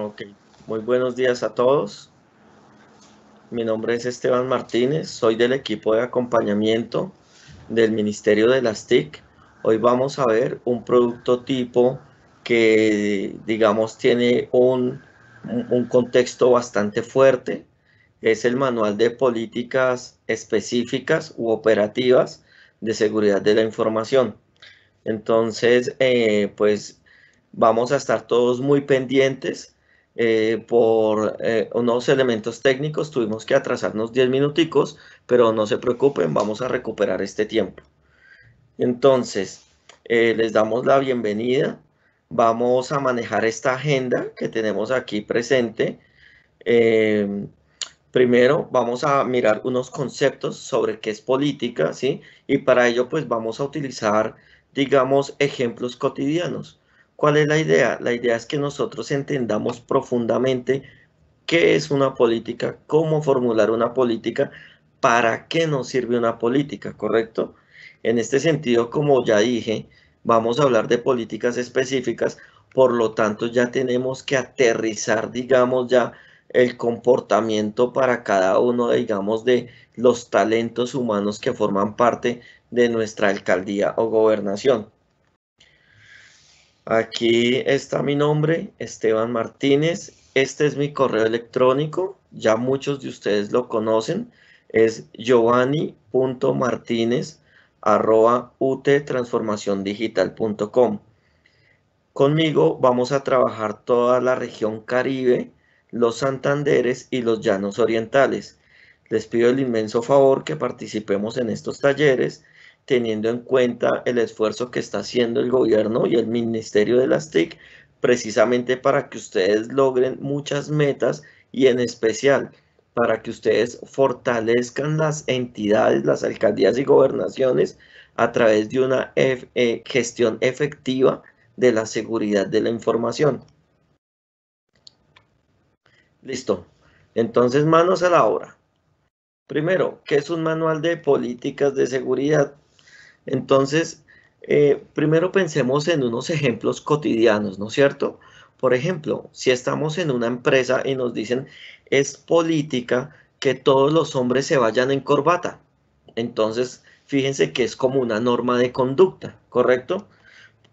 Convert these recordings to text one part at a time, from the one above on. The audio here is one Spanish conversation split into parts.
Ok, muy buenos días a todos. Mi nombre es Esteban Martínez, soy del equipo de acompañamiento del Ministerio de las TIC. Hoy vamos a ver un producto tipo que, digamos, tiene un, contexto bastante fuerte. Es el Manual de Políticas Específicas u Operativas de Seguridad de la Información. Entonces, eh, pues vamos a estar todos muy pendientes eh, por eh, unos elementos técnicos tuvimos que atrasarnos 10 minuticos, pero no se preocupen, vamos a recuperar este tiempo. Entonces, eh, les damos la bienvenida. Vamos a manejar esta agenda que tenemos aquí presente. Em, primero vamos a mirar unos conceptos sobre qué es política, ¿sí? Y para ello pues vamos a utilizar, digamos, ejemplos cotidianos. ¿Cuál es la idea? La idea es que nosotros entendamos profundamente qué es una política, cómo formular una política, para qué nos sirve una política, ¿correcto? En este sentido, como ya dije, vamos a hablar de políticas específicas, por lo tanto ya tenemos que aterrizar, digamos, ya el comportamiento para cada uno, digamos, de los talentos humanos que forman parte de nuestra alcaldía o gobernación. Aquí está mi nombre, Esteban Martínez. Este es mi correo electrónico. Ya muchos de ustedes lo conocen. Es giovanni.martínez.uttransformaciondigital.com. Conmigo vamos a trabajar toda la región Caribe, los Santanderes y los Llanos Orientales. Les pido el inmenso favor que participemos en estos talleres teniendo en cuenta el esfuerzo que está haciendo el gobierno y el Ministerio de las TIC precisamente para que ustedes logren muchas metas y en especial para que ustedes fortalezcan las entidades, las alcaldías y gobernaciones a través de una eh, gestión efectiva de la seguridad de la información. Listo. Entonces, manos a la obra. Primero, ¿qué es un manual de políticas de seguridad? Entonces, eh, primero pensemos en unos ejemplos cotidianos, ¿no es cierto? Por ejemplo, si estamos en una empresa y nos dicen, es política que todos los hombres se vayan en corbata. Entonces, fíjense que es como una norma de conducta, ¿correcto?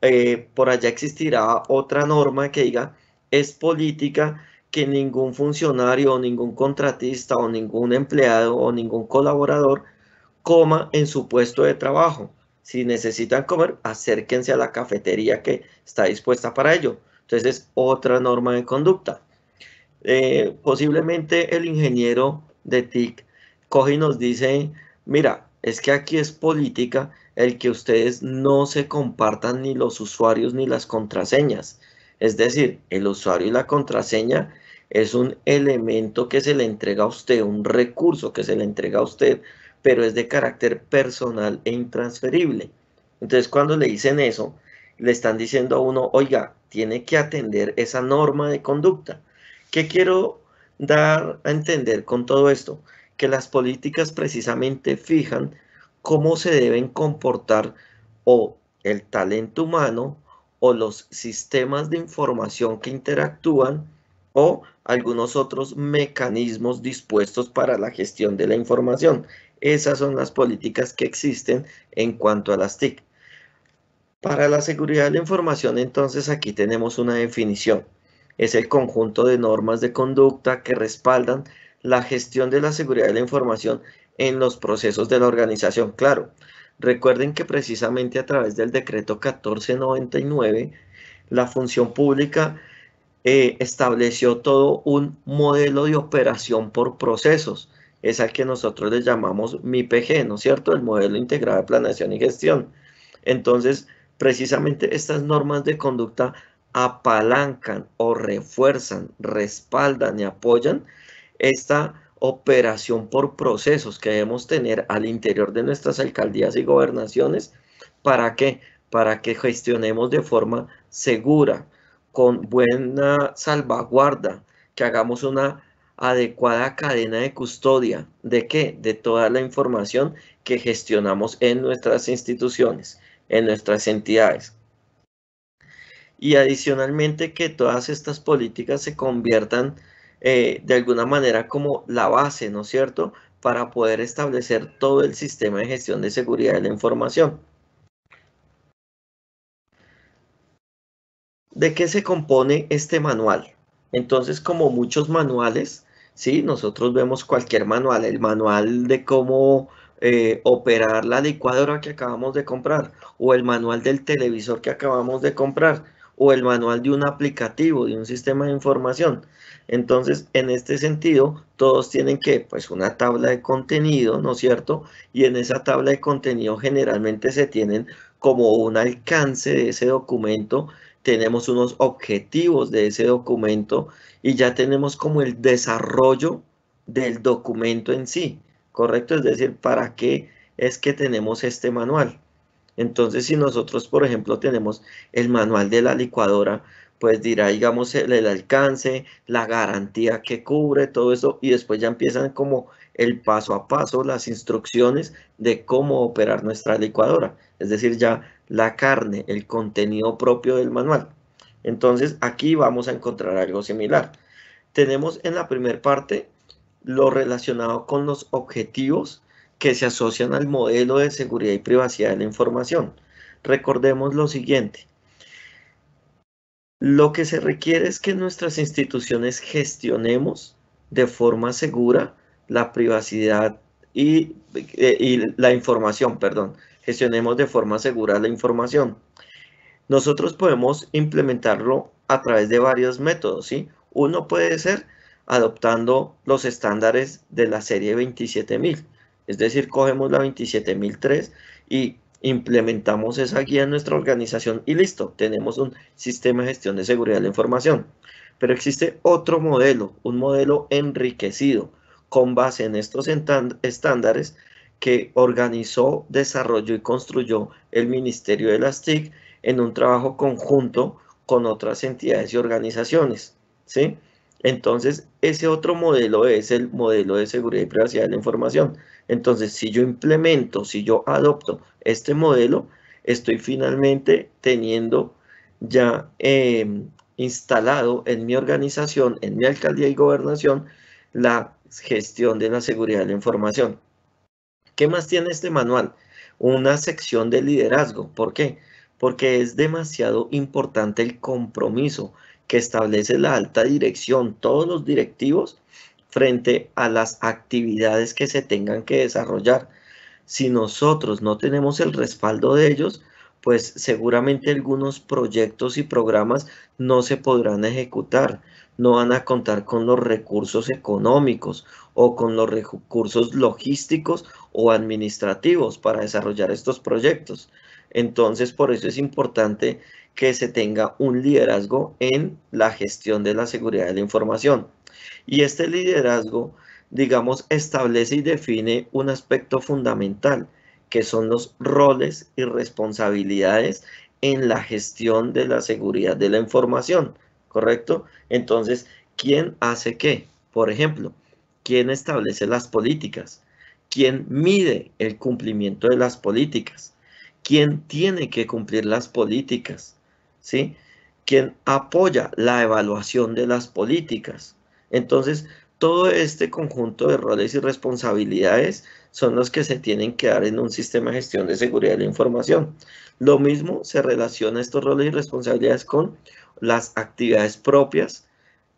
Eh, por allá existirá otra norma que diga, es política que ningún funcionario o ningún contratista o ningún empleado o ningún colaborador coma en su puesto de trabajo si necesitan comer, acérquense a la cafetería que está dispuesta para ello. Entonces, es otra norma de conducta. Eh, posiblemente el ingeniero de TIC coge y nos dice, mira, es que aquí es política el que ustedes no se compartan ni los usuarios ni las contraseñas. Es decir, el usuario y la contraseña es un elemento que se le entrega a usted, un recurso que se le entrega a usted pero es de carácter personal e intransferible. Entonces, cuando le dicen eso, le están diciendo a uno, oiga, tiene que atender esa norma de conducta. ¿Qué quiero dar a entender con todo esto? Que las políticas precisamente fijan cómo se deben comportar o el talento humano o los sistemas de información que interactúan o algunos otros mecanismos dispuestos para la gestión de la información. Esas son las políticas que existen en cuanto a las TIC. Para la seguridad de la información, entonces aquí tenemos una definición. Es el conjunto de normas de conducta que respaldan la gestión de la seguridad de la información en los procesos de la organización. Claro, recuerden que precisamente a través del decreto 1499, la función pública eh, estableció todo un modelo de operación por procesos es al que nosotros le llamamos MIPG, ¿no es cierto? El modelo integrado de planeación y gestión. Entonces, precisamente estas normas de conducta apalancan o refuerzan, respaldan y apoyan esta operación por procesos que debemos tener al interior de nuestras alcaldías y gobernaciones. ¿Para qué? Para que gestionemos de forma segura, con buena salvaguarda, que hagamos una adecuada cadena de custodia. ¿De qué? De toda la información que gestionamos en nuestras instituciones, en nuestras entidades. Y adicionalmente que todas estas políticas se conviertan eh, de alguna manera como la base, ¿no es cierto?, para poder establecer todo el sistema de gestión de seguridad de la información. ¿De qué se compone este manual? Entonces, como muchos manuales, ¿sí? Nosotros vemos cualquier manual, el manual de cómo eh, operar la licuadora que acabamos de comprar, o el manual del televisor que acabamos de comprar, o el manual de un aplicativo, de un sistema de información. Entonces, en este sentido, todos tienen que, pues, una tabla de contenido, ¿no es cierto? Y en esa tabla de contenido generalmente se tienen como un alcance de ese documento tenemos unos objetivos de ese documento y ya tenemos como el desarrollo del documento en sí, ¿correcto? Es decir, ¿para qué es que tenemos este manual? Entonces, si nosotros, por ejemplo, tenemos el manual de la licuadora, pues dirá, digamos, el, alcance, la garantía que cubre, todo eso, y después ya empiezan como el paso a paso, las instrucciones de cómo operar nuestra licuadora, es decir, ya la carne, el contenido propio del manual. Entonces aquí vamos a encontrar algo similar. Tenemos en la primera parte lo relacionado con los objetivos que se asocian al modelo de seguridad y privacidad de la información. Recordemos lo siguiente. Lo que se requiere es que nuestras instituciones gestionemos de forma segura la privacidad eh, y, la información, perdón. Gestionemos de forma segura la información. Nosotros podemos implementarlo a través de varios métodos, ¿sí? Uno puede ser adoptando los estándares de la serie 27000. Es decir, cogemos la 27003 y implementamos esa guía en nuestra organización y listo, tenemos un sistema de gestión de seguridad de la información. Pero existe otro modelo, un modelo enriquecido, con base en estos estándares que organizó, desarrolló y construyó el Ministerio de las TIC en un trabajo conjunto con otras entidades y organizaciones. ¿sí? Entonces, ese otro modelo es el modelo de seguridad y privacidad de la información. Entonces, si yo implemento, si yo adopto este modelo, estoy finalmente teniendo ya em, instalado en mi organización, en mi alcaldía y gobernación, la gestión de la seguridad de la información. ¿Qué más tiene este manual? Una sección de liderazgo. ¿Por qué? Porque es demasiado importante el compromiso que establece la alta dirección, todos los directivos, frente a las actividades que se tengan que desarrollar. Si nosotros no tenemos el respaldo de ellos, pues seguramente algunos proyectos y programas no se podrán ejecutar no van a contar con los recursos económicos o con los recursos logísticos o administrativos para desarrollar estos proyectos. Entonces, por eso es importante que se tenga un liderazgo en la gestión de la seguridad de la información. Y este liderazgo, digamos, establece y define un aspecto fundamental, que son los roles y responsabilidades en la gestión de la seguridad de la información. ¿correcto? Entonces, ¿quién hace qué? Por ejemplo, ¿quién establece las políticas? ¿Quién mide el cumplimiento de las políticas? ¿Quién tiene que cumplir las políticas? ¿Sí? ¿Quién apoya la evaluación de las políticas? Entonces, todo este conjunto de roles y responsabilidades son los que se tienen que dar en un sistema de gestión de seguridad de la información. Lo mismo se relaciona estos roles y responsabilidades con las actividades propias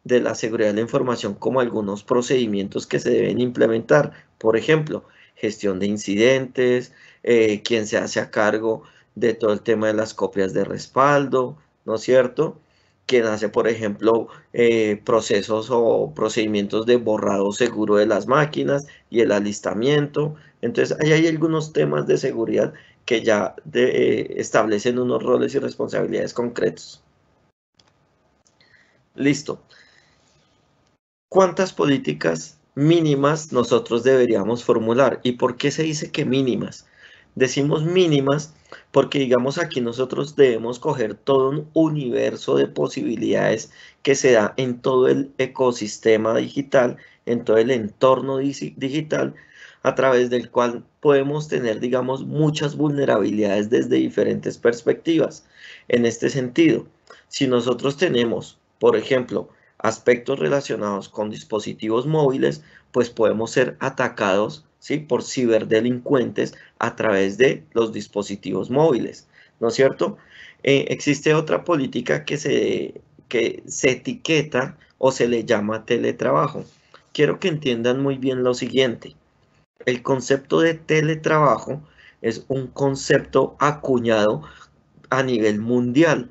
de la seguridad de la información como algunos procedimientos que se deben implementar. Por ejemplo, gestión de incidentes, eh, quien se hace a cargo de todo el tema de las copias de respaldo, ¿no es cierto? Quien hace, por ejemplo, eh, procesos o procedimientos de borrado seguro de las máquinas y el alistamiento. Entonces, ahí hay algunos temas de seguridad que ya eh, establecen unos roles y responsabilidades concretos. Listo. ¿Cuántas políticas mínimas nosotros deberíamos formular? ¿Y por qué se dice que mínimas? Decimos mínimas porque digamos aquí nosotros debemos coger todo un universo de posibilidades que se da en todo el ecosistema digital, en todo el entorno digital, a través del cual podemos tener, digamos, muchas vulnerabilidades desde diferentes perspectivas. En este sentido, si nosotros tenemos por ejemplo, aspectos relacionados con dispositivos móviles, pues podemos ser atacados ¿sí? por ciberdelincuentes a través de los dispositivos móviles, ¿no es cierto? Eh, existe otra política que se, que se etiqueta o se le llama teletrabajo. Quiero que entiendan muy bien lo siguiente. El concepto de teletrabajo es un concepto acuñado a nivel mundial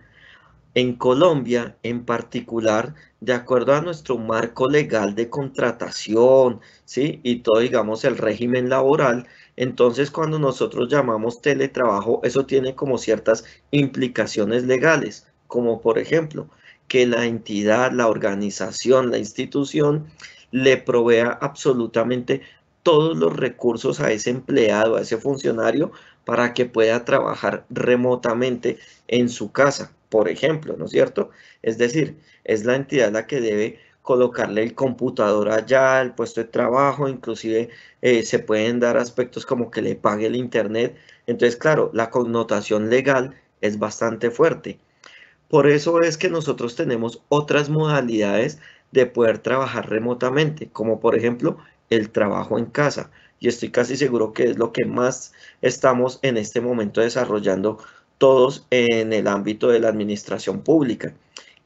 en Colombia, en particular, de acuerdo a nuestro marco legal de contratación, ¿sí? Y todo, digamos, el régimen laboral, entonces cuando nosotros llamamos teletrabajo, eso tiene como ciertas implicaciones legales, como por ejemplo, que la entidad, la organización, la institución le provea absolutamente todos los recursos a ese empleado, a ese funcionario, para que pueda trabajar remotamente en su casa por ejemplo, ¿no es cierto? Es decir, es la entidad la que debe colocarle el computador allá, el puesto de trabajo, inclusive eh, se pueden dar aspectos como que le pague el internet. Entonces, claro, la connotación legal es bastante fuerte. Por eso es que nosotros tenemos otras modalidades de poder trabajar remotamente, como por ejemplo el trabajo en casa. Y estoy casi seguro que es lo que más estamos en este momento desarrollando todos en el ámbito de la administración pública.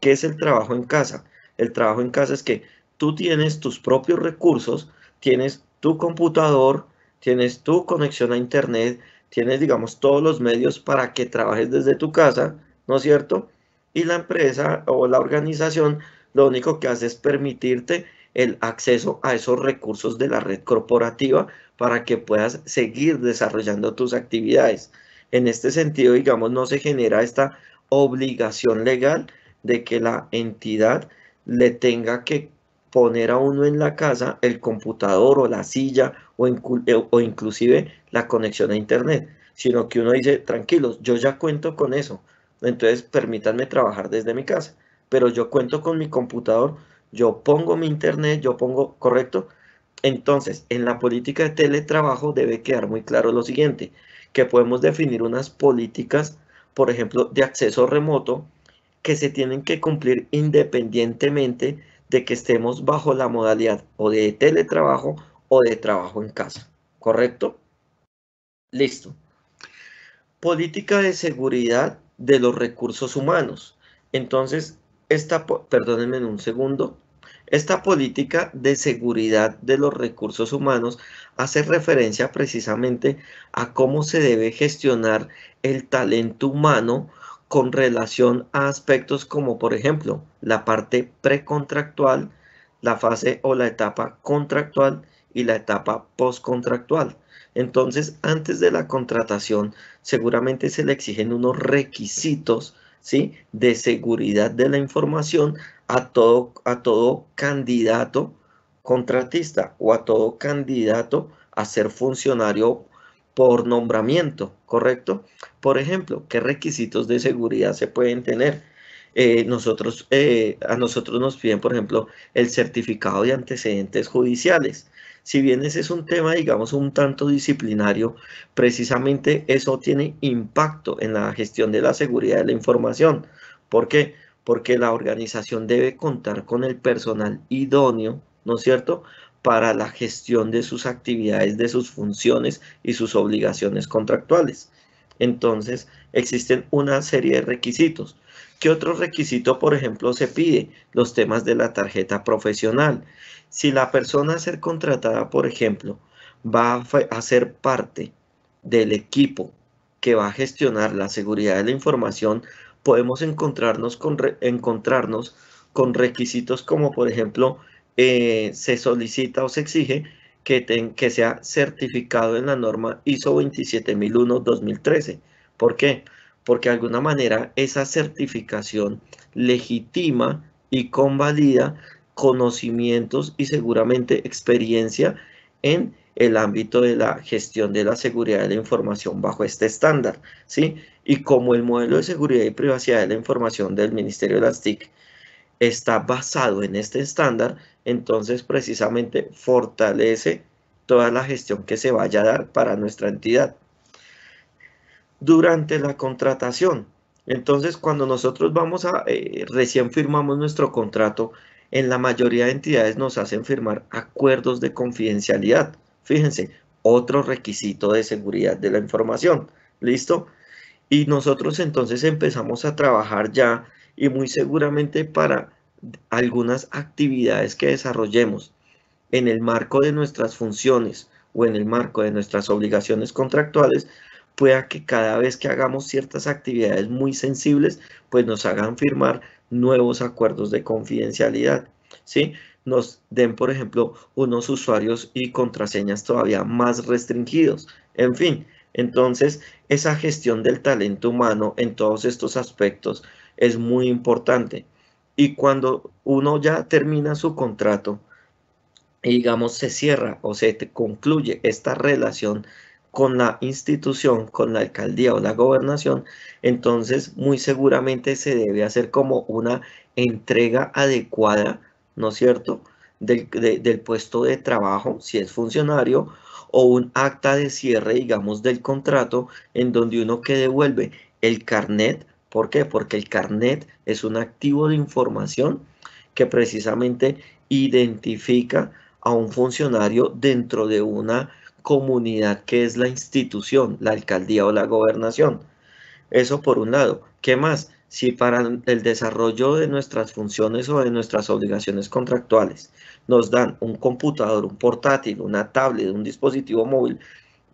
¿Qué es el trabajo en casa? El trabajo en casa es que tú tienes tus propios recursos, tienes tu computador, tienes tu conexión a internet, tienes, digamos, todos los medios para que trabajes desde tu casa, ¿no es cierto? Y la empresa o la organización lo único que hace es permitirte el acceso a esos recursos de la red corporativa para que puedas seguir desarrollando tus actividades. En este sentido, digamos, no se genera esta obligación legal de que la entidad le tenga que poner a uno en la casa el computador o la silla o, eh, o, inclusive la conexión a internet, sino que uno dice, tranquilos, yo ya cuento con eso, entonces permítanme trabajar desde mi casa, pero yo cuento con mi computador, yo pongo mi internet, yo pongo, correcto. Entonces, en la política de teletrabajo debe quedar muy claro lo siguiente, que podemos definir unas políticas, por ejemplo, de acceso remoto, que se tienen que cumplir independientemente de que estemos bajo la modalidad o de teletrabajo o de trabajo en casa. ¿Correcto? Listo. Política de seguridad de los recursos humanos. Entonces, esta, perdónenme un segundo, esta política de seguridad de los recursos humanos hace referencia precisamente a cómo se debe gestionar el talento humano con relación a aspectos como por ejemplo la parte precontractual, la fase o la etapa contractual y la etapa postcontractual. Entonces, antes de la contratación, seguramente se le exigen unos requisitos ¿sí? de seguridad de la información a todo, a todo candidato contratista o a todo candidato a ser funcionario por nombramiento, ¿correcto? Por ejemplo, ¿qué requisitos de seguridad se pueden tener? Eh, nosotros, eh, a nosotros nos piden, por ejemplo, el certificado de antecedentes judiciales. Si bien ese es un tema, digamos, un tanto disciplinario, precisamente eso tiene impacto en la gestión de la seguridad de la información. ¿Por qué? Porque la organización debe contar con el personal idóneo ¿no es cierto? Para la gestión de sus actividades, de sus funciones y sus obligaciones contractuales. Entonces, existen una serie de requisitos. ¿Qué otro requisito, por ejemplo, se pide? Los temas de la tarjeta profesional. Si la persona a ser contratada, por ejemplo, va a ser parte del equipo que va a gestionar la seguridad de la información, podemos encontrarnos con, encontrarnos con requisitos como, por ejemplo, eh, se solicita o se exige que, sea certificado en la norma ISO 27001-2013. ¿Por qué? Porque de alguna manera esa certificación legitima y convalida conocimientos y seguramente experiencia en el ámbito de la gestión de la seguridad de la información bajo este estándar, ¿sí? Y como el modelo de seguridad y privacidad de la información del Ministerio de las TIC está basado en este estándar, entonces, precisamente fortalece toda la gestión que se vaya a dar para nuestra entidad. Durante la contratación, entonces cuando nosotros vamos a, eh, recién firmamos nuestro contrato, en la mayoría de entidades nos hacen firmar acuerdos de confidencialidad. Fíjense, otro requisito de seguridad de la información. ¿Listo? Y nosotros entonces empezamos a trabajar ya y muy seguramente para algunas actividades que desarrollemos en el marco de nuestras funciones o en el marco de nuestras obligaciones contractuales, pueda que cada vez que hagamos ciertas actividades muy sensibles, pues nos hagan firmar nuevos acuerdos de confidencialidad, ¿sí? Nos den, por ejemplo, unos usuarios y contraseñas todavía más restringidos. En fin, entonces, esa gestión del talento humano en todos estos aspectos es muy importante. Y cuando uno ya termina su contrato, y digamos se cierra o se concluye esta relación con la institución, con la alcaldía o la gobernación, entonces muy seguramente se debe hacer como una entrega adecuada, ¿no es cierto?, del, del puesto de trabajo, si es funcionario, o un acta de cierre, digamos, del contrato, en donde uno que devuelve el carnet ¿Por qué? Porque el carnet es un activo de información que precisamente identifica a un funcionario dentro de una comunidad que es la institución, la alcaldía o la gobernación. Eso por un lado. ¿Qué más? Si para el desarrollo de nuestras funciones o de nuestras obligaciones contractuales nos dan un computador, un portátil, una tablet, un dispositivo móvil,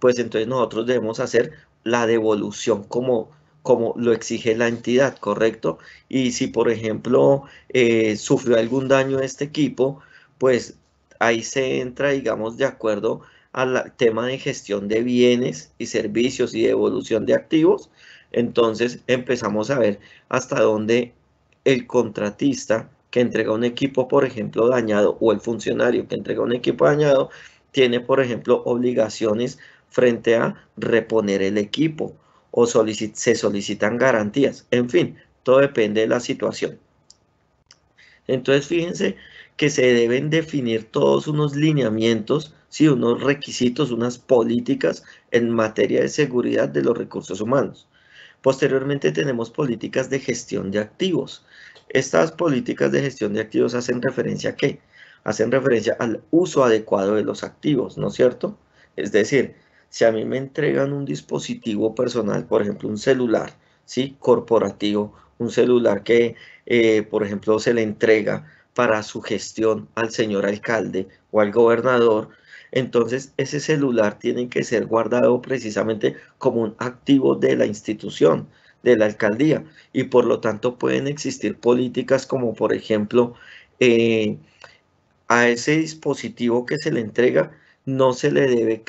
pues entonces nosotros debemos hacer la devolución como como lo exige la entidad, ¿correcto? Y si, por ejemplo, eh, sufrió algún daño este equipo, pues ahí se entra, digamos, de acuerdo al tema de gestión de bienes y servicios y evolución de activos. Entonces empezamos a ver hasta dónde el contratista que entrega un equipo, por ejemplo, dañado o el funcionario que entrega un equipo dañado, tiene, por ejemplo, obligaciones frente a reponer el equipo o se solicitan garantías. En fin, todo depende de la situación. Entonces, fíjense que se deben definir todos unos lineamientos, ¿sí? unos requisitos, unas políticas en materia de seguridad de los recursos humanos. Posteriormente tenemos políticas de gestión de activos. Estas políticas de gestión de activos hacen referencia a qué? Hacen referencia al uso adecuado de los activos, ¿no es cierto? Es decir, si a mí me entregan un dispositivo personal, por ejemplo, un celular, ¿sí? Corporativo, un celular que, eh, por ejemplo, se le entrega para su gestión al señor alcalde o al gobernador, entonces ese celular tiene que ser guardado precisamente como un activo de la institución, de la alcaldía, y por lo tanto pueden existir políticas como, por ejemplo, eh, a ese dispositivo que se le entrega, no se le debe,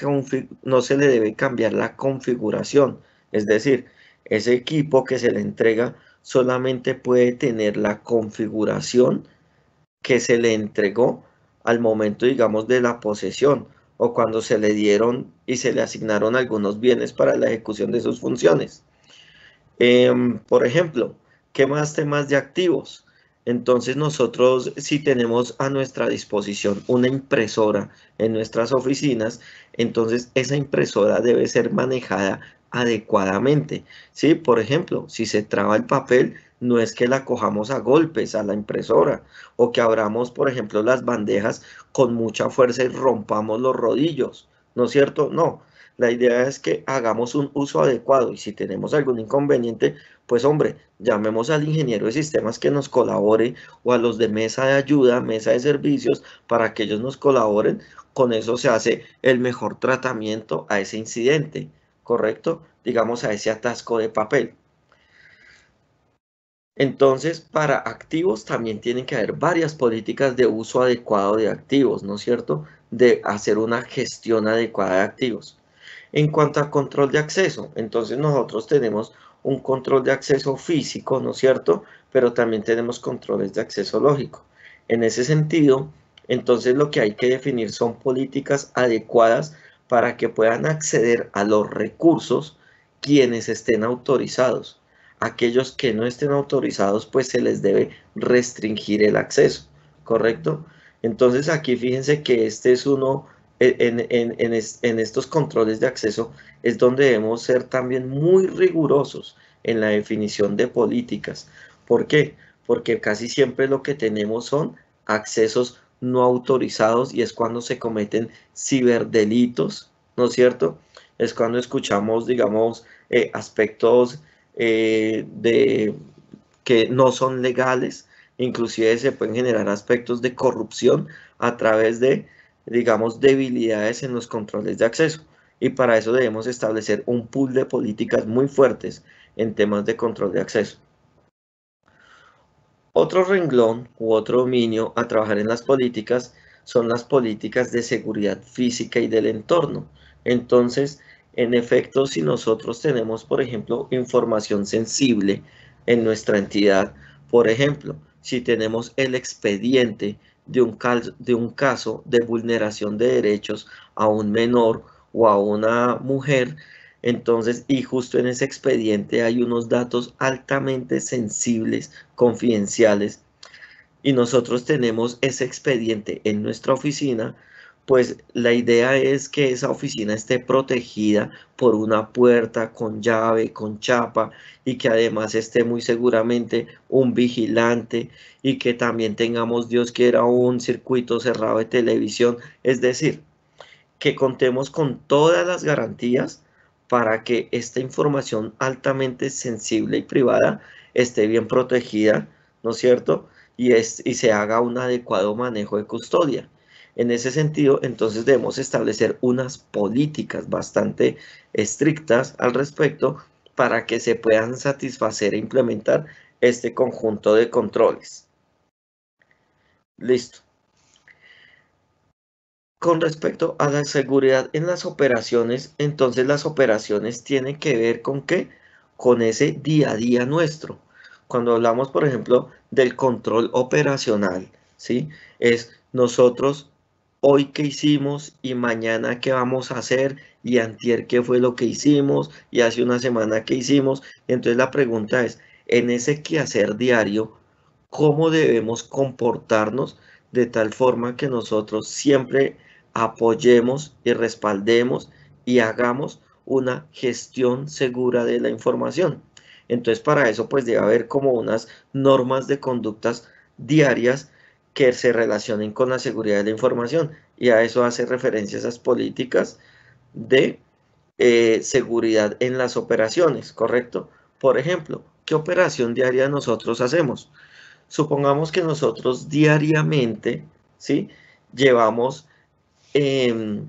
no se le debe cambiar la configuración. Es decir, ese equipo que se le entrega solamente puede tener la configuración que se le entregó al momento, digamos, de la posesión o cuando se le dieron y se le asignaron algunos bienes para la ejecución de sus funciones. Em, por ejemplo, ¿qué más temas de activos? Entonces nosotros si tenemos a nuestra disposición una impresora en nuestras oficinas, entonces esa impresora debe ser manejada adecuadamente. ¿sí? Por ejemplo, si se traba el papel, no es que la cojamos a golpes a la impresora o que abramos, por ejemplo, las bandejas con mucha fuerza y rompamos los rodillos. ¿No es cierto? No. La idea es que hagamos un uso adecuado y si tenemos algún inconveniente, pues hombre, llamemos al ingeniero de sistemas que nos colabore o a los de mesa de ayuda, mesa de servicios, para que ellos nos colaboren. Con eso se hace el mejor tratamiento a ese incidente, ¿correcto? Digamos a ese atasco de papel. Entonces, para activos también tienen que haber varias políticas de uso adecuado de activos, ¿no es cierto? De hacer una gestión adecuada de activos. En cuanto a control de acceso, entonces nosotros tenemos un control de acceso físico, ¿no es cierto? Pero también tenemos controles de acceso lógico. En ese sentido, entonces lo que hay que definir son políticas adecuadas para que puedan acceder a los recursos quienes estén autorizados. Aquellos que no estén autorizados, pues se les debe restringir el acceso, ¿correcto? Entonces aquí fíjense que este es uno e-, en, estos controles de acceso es donde debemos ser también muy rigurosos en la definición de políticas. ¿Por qué? Porque casi siempre lo que tenemos son accesos no autorizados y es cuando se cometen ciberdelitos, ¿no es cierto? Es cuando escuchamos, digamos, eh, aspectos eh, de, que no son legales, inclusive se pueden generar aspectos de corrupción a través de digamos, debilidades en los controles de acceso. Y para eso debemos establecer un pool de políticas muy fuertes en temas de control de acceso. Otro renglón u otro dominio a trabajar en las políticas son las políticas de seguridad física y del entorno. Entonces, en efecto, si nosotros tenemos, por ejemplo, información sensible en nuestra entidad, por ejemplo, si tenemos el expediente de un, de un caso de vulneración de derechos a un menor o a una mujer, entonces, y justo en ese expediente hay unos datos altamente sensibles, confidenciales, y nosotros tenemos ese expediente en nuestra oficina pues la idea es que esa oficina esté protegida por una puerta con llave, con chapa y que además esté muy seguramente un vigilante y que también tengamos, Dios quiera, un circuito cerrado de televisión. Es decir, que contemos con todas las garantías para que esta información altamente sensible y privada esté bien protegida, ¿no es cierto? Y, y se haga un adecuado manejo de custodia. En ese sentido, entonces debemos establecer unas políticas bastante estrictas al respecto para que se puedan satisfacer e implementar este conjunto de controles. Listo. Con respecto a la seguridad en las operaciones, entonces las operaciones tienen que ver con qué? Con ese día a día nuestro. Cuando hablamos, por ejemplo, del control operacional, ¿sí? Es nosotros hoy qué hicimos y mañana qué vamos a hacer y antier qué fue lo que hicimos y hace una semana qué hicimos. Entonces la pregunta es, en ese quehacer diario, ¿cómo debemos comportarnos de tal forma que nosotros siempre apoyemos y respaldemos y hagamos una gestión segura de la información? Entonces para eso pues debe haber como unas normas de conductas diarias que se relacionen con la seguridad de la información. Y a eso hace referencia esas políticas de eh, seguridad en las operaciones, ¿correcto? Por ejemplo, ¿qué operación diaria nosotros hacemos? Supongamos que nosotros diariamente, ¿sí? Llevamos em,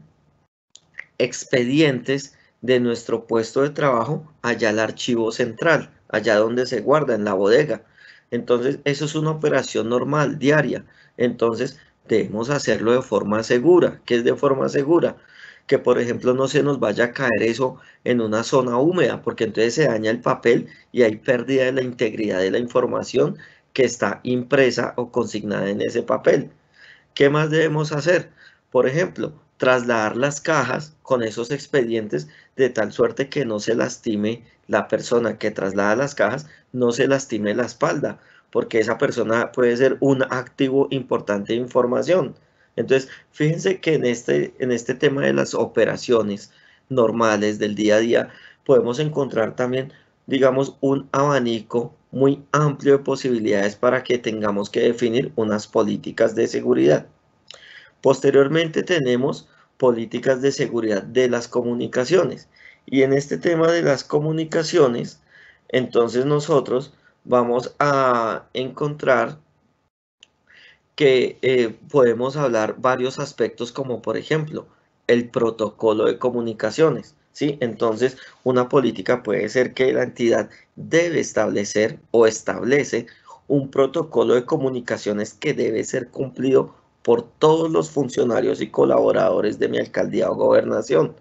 expedientes de nuestro puesto de trabajo allá al archivo central, allá donde se guarda, en la bodega, entonces, eso es una operación normal, diaria. Entonces, debemos hacerlo de forma segura. ¿Qué es de forma segura? Que, por ejemplo, no se nos vaya a caer eso en una zona húmeda, porque entonces se daña el papel y hay pérdida de la integridad de la información que está impresa o consignada en ese papel. ¿Qué más debemos hacer? Por ejemplo, trasladar las cajas con esos expedientes de tal suerte que no se lastime la persona que traslada las cajas, no se lastime la espalda, porque esa persona puede ser un activo importante de información. Entonces, fíjense que en este, en este tema de las operaciones normales del día a día, podemos encontrar también, digamos, un abanico muy amplio de posibilidades para que tengamos que definir unas políticas de seguridad. Posteriormente tenemos políticas de seguridad de las comunicaciones. Y en este tema de las comunicaciones, entonces nosotros vamos a encontrar que eh, podemos hablar varios aspectos como por ejemplo el protocolo de comunicaciones. ¿sí? Entonces una política puede ser que la entidad debe establecer o establece un protocolo de comunicaciones que debe ser cumplido por todos los funcionarios y colaboradores de mi alcaldía o gobernación.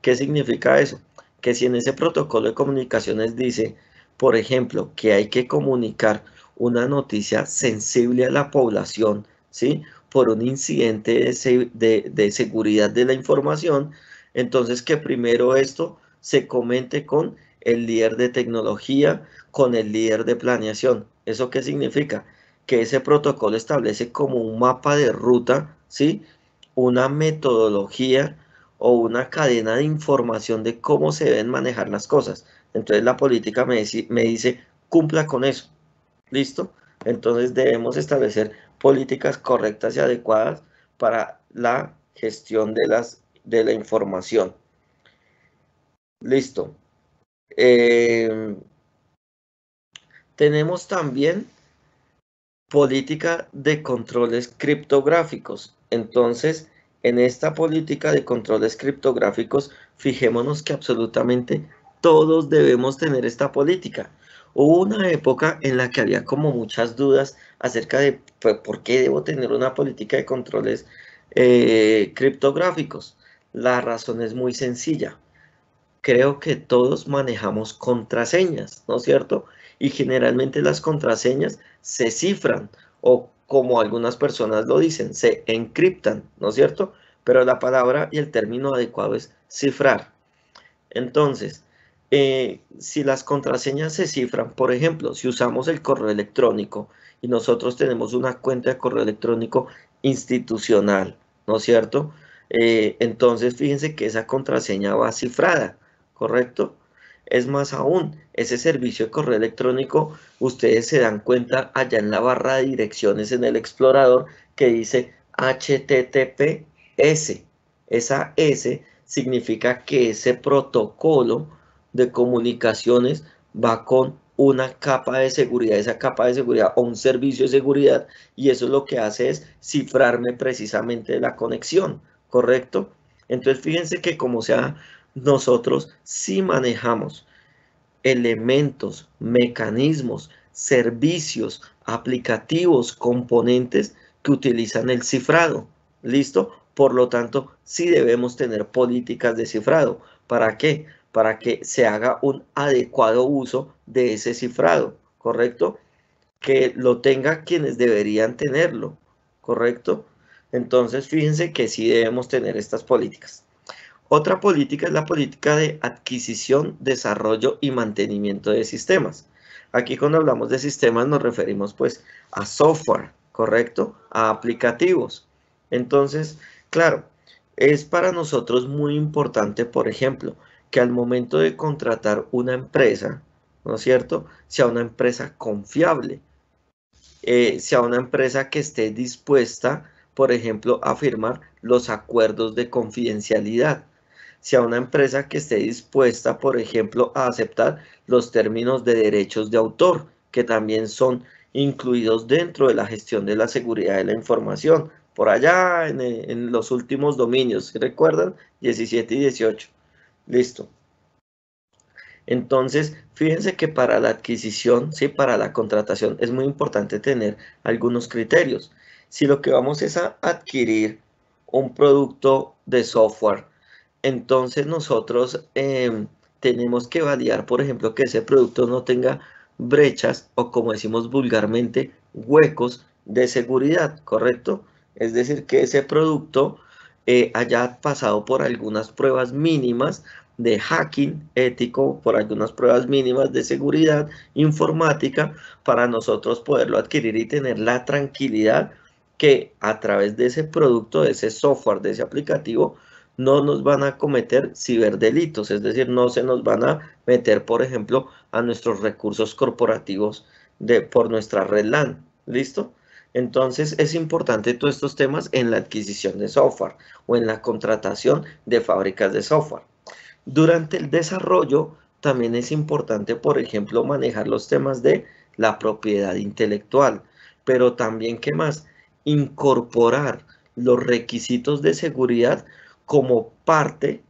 ¿Qué significa eso? Que si en ese protocolo de comunicaciones dice, por ejemplo, que hay que comunicar una noticia sensible a la población, ¿sí? Por un incidente de, de seguridad de la información, entonces que primero esto se comente con el líder de tecnología, con el líder de planeación. ¿Eso qué significa? que ese protocolo establece como un mapa de ruta, ¿sí? una metodología o una cadena de información de cómo se deben manejar las cosas. Entonces la política me, dice, me dice cumpla con eso. ¿Listo? Entonces debemos establecer políticas correctas y adecuadas para la gestión de, las, de la información. Listo. Em, tenemos también política de controles criptográficos. Entonces, en esta política de controles criptográficos, fijémonos que absolutamente todos debemos tener esta política. Hubo una época en la que había como muchas dudas acerca de pues, por qué debo tener una política de controles eh, criptográficos. La razón es muy sencilla. Creo que todos manejamos contraseñas, ¿no es cierto? y generalmente las contraseñas se cifran o como algunas personas lo dicen, se encriptan, ¿no es cierto? Pero la palabra y el término adecuado es cifrar. Entonces, eh, si las contraseñas se cifran, por ejemplo, si usamos el correo electrónico y nosotros tenemos una cuenta de correo electrónico institucional, ¿no es cierto? Eh, entonces, fíjense que esa contraseña va cifrada, ¿correcto? Es más aún, ese servicio de correo electrónico, ustedes se dan cuenta allá en la barra de direcciones en el explorador que dice HTTPS. Esa S significa que ese protocolo de comunicaciones va con una capa de seguridad, esa capa de seguridad o un servicio de seguridad y eso lo que hace es cifrarme precisamente la conexión, ¿correcto? Entonces fíjense que como se ha nosotros sí manejamos elementos, mecanismos, servicios, aplicativos, componentes que utilizan el cifrado. ¿Listo? Por lo tanto, sí debemos tener políticas de cifrado. ¿Para qué? Para que se haga un adecuado uso de ese cifrado, ¿correcto? Que lo tenga quienes deberían tenerlo, ¿correcto? Entonces, fíjense que sí debemos tener estas políticas. Otra política es la política de adquisición, desarrollo y mantenimiento de sistemas. Aquí cuando hablamos de sistemas nos referimos pues a software, ¿correcto? A aplicativos. Entonces, claro, es para nosotros muy importante, por ejemplo, que al momento de contratar una empresa, ¿no es cierto? Sea una empresa confiable, eh, sea una empresa que esté dispuesta, por ejemplo, a firmar los acuerdos de confidencialidad sea una empresa que esté dispuesta, por ejemplo, a aceptar los términos de derechos de autor, que también son incluidos dentro de la gestión de la seguridad de la información, por allá en, los últimos dominios, ¿recuerdan? 17 y 18. Listo. Entonces, fíjense que para la adquisición, ¿sí? para la contratación, es muy importante tener algunos criterios. Si lo que vamos es a adquirir un producto de software entonces nosotros em, tenemos que validar, por ejemplo, que ese producto no tenga brechas o como decimos vulgarmente, huecos de seguridad, ¿correcto? Es decir, que ese producto eh, haya pasado por algunas pruebas mínimas de hacking ético, por algunas pruebas mínimas de seguridad informática para nosotros poderlo adquirir y tener la tranquilidad que a través de ese producto, de ese software, de ese aplicativo, no nos van a cometer ciberdelitos, es decir, no se nos van a meter, por ejemplo, a nuestros recursos corporativos de, por nuestra red LAN. ¿Listo? Entonces es importante todos estos temas en la adquisición de software o en la contratación de fábricas de software. Durante el desarrollo también es importante, por ejemplo, manejar los temas de la propiedad intelectual, pero también, ¿qué más? Incorporar los requisitos de seguridad como parte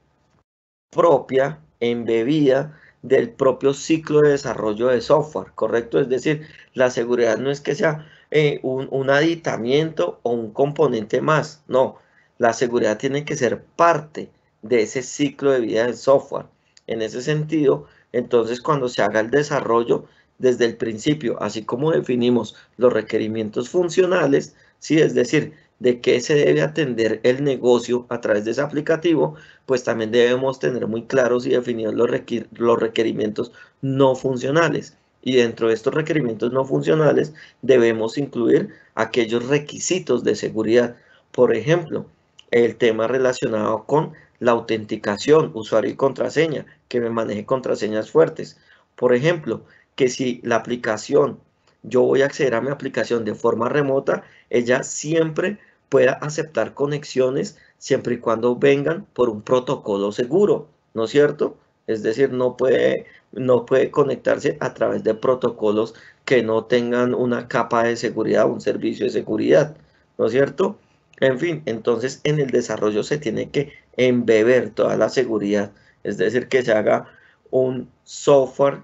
propia, embebida del propio ciclo de desarrollo de software, ¿correcto? Es decir, la seguridad no es que sea eh, un, un aditamiento o un componente más, no, la seguridad tiene que ser parte de ese ciclo de vida del software. En ese sentido, entonces cuando se haga el desarrollo desde el principio, así como definimos los requerimientos funcionales, ¿sí? es decir, de qué se debe atender el negocio a través de ese aplicativo, pues también debemos tener muy claros y definidos los, los requerimientos no funcionales. Y dentro de estos requerimientos no funcionales debemos incluir aquellos requisitos de seguridad. Por ejemplo, el tema relacionado con la autenticación, usuario y contraseña, que me maneje contraseñas fuertes. Por ejemplo, que si la aplicación, yo voy a acceder a mi aplicación de forma remota, ella siempre pueda aceptar conexiones siempre y cuando vengan por un protocolo seguro, ¿no es cierto? Es decir, no puede, no puede conectarse a través de protocolos que no tengan una capa de seguridad, un servicio de seguridad, ¿no es cierto? En fin, entonces en el desarrollo se tiene que embeber toda la seguridad, es decir, que se haga un software,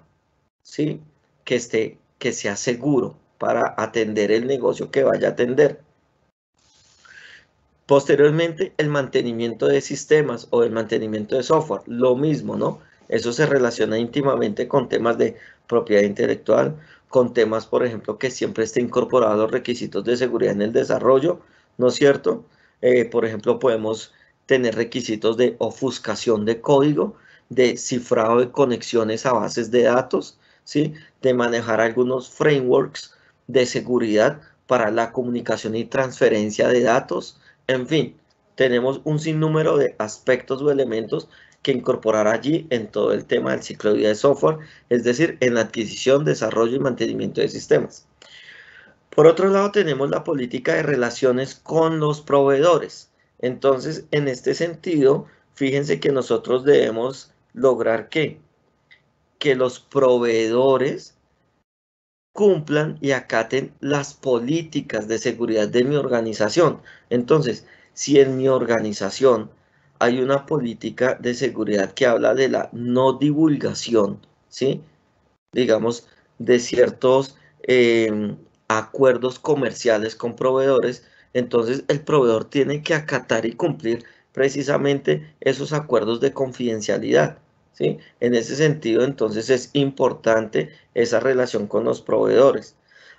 ¿sí? Que esté, que sea seguro para atender el negocio que vaya a atender. Posteriormente, el mantenimiento de sistemas o el mantenimiento de software, lo mismo, ¿no? Eso se relaciona íntimamente con temas de propiedad intelectual, con temas, por ejemplo, que siempre esté incorporado los requisitos de seguridad en el desarrollo, ¿no es cierto? Eh, por ejemplo, podemos tener requisitos de ofuscación de código, de cifrado de conexiones a bases de datos, ¿sí? de manejar algunos frameworks de seguridad para la comunicación y transferencia de datos, en fin, tenemos un sinnúmero de aspectos o elementos que incorporar allí en todo el tema del ciclo de vida de software, es decir, en la adquisición, desarrollo y mantenimiento de sistemas. Por otro lado, tenemos la política de relaciones con los proveedores. Entonces, en este sentido, fíjense que nosotros debemos lograr que, que los proveedores cumplan y acaten las políticas de seguridad de mi organización. Entonces, si en mi organización hay una política de seguridad que habla de la no divulgación, ¿sí? digamos, de ciertos em, acuerdos comerciales con proveedores, entonces el proveedor tiene que acatar y cumplir precisamente esos acuerdos de confidencialidad. En ese sentido, entonces es importante esa relación con los proveedores.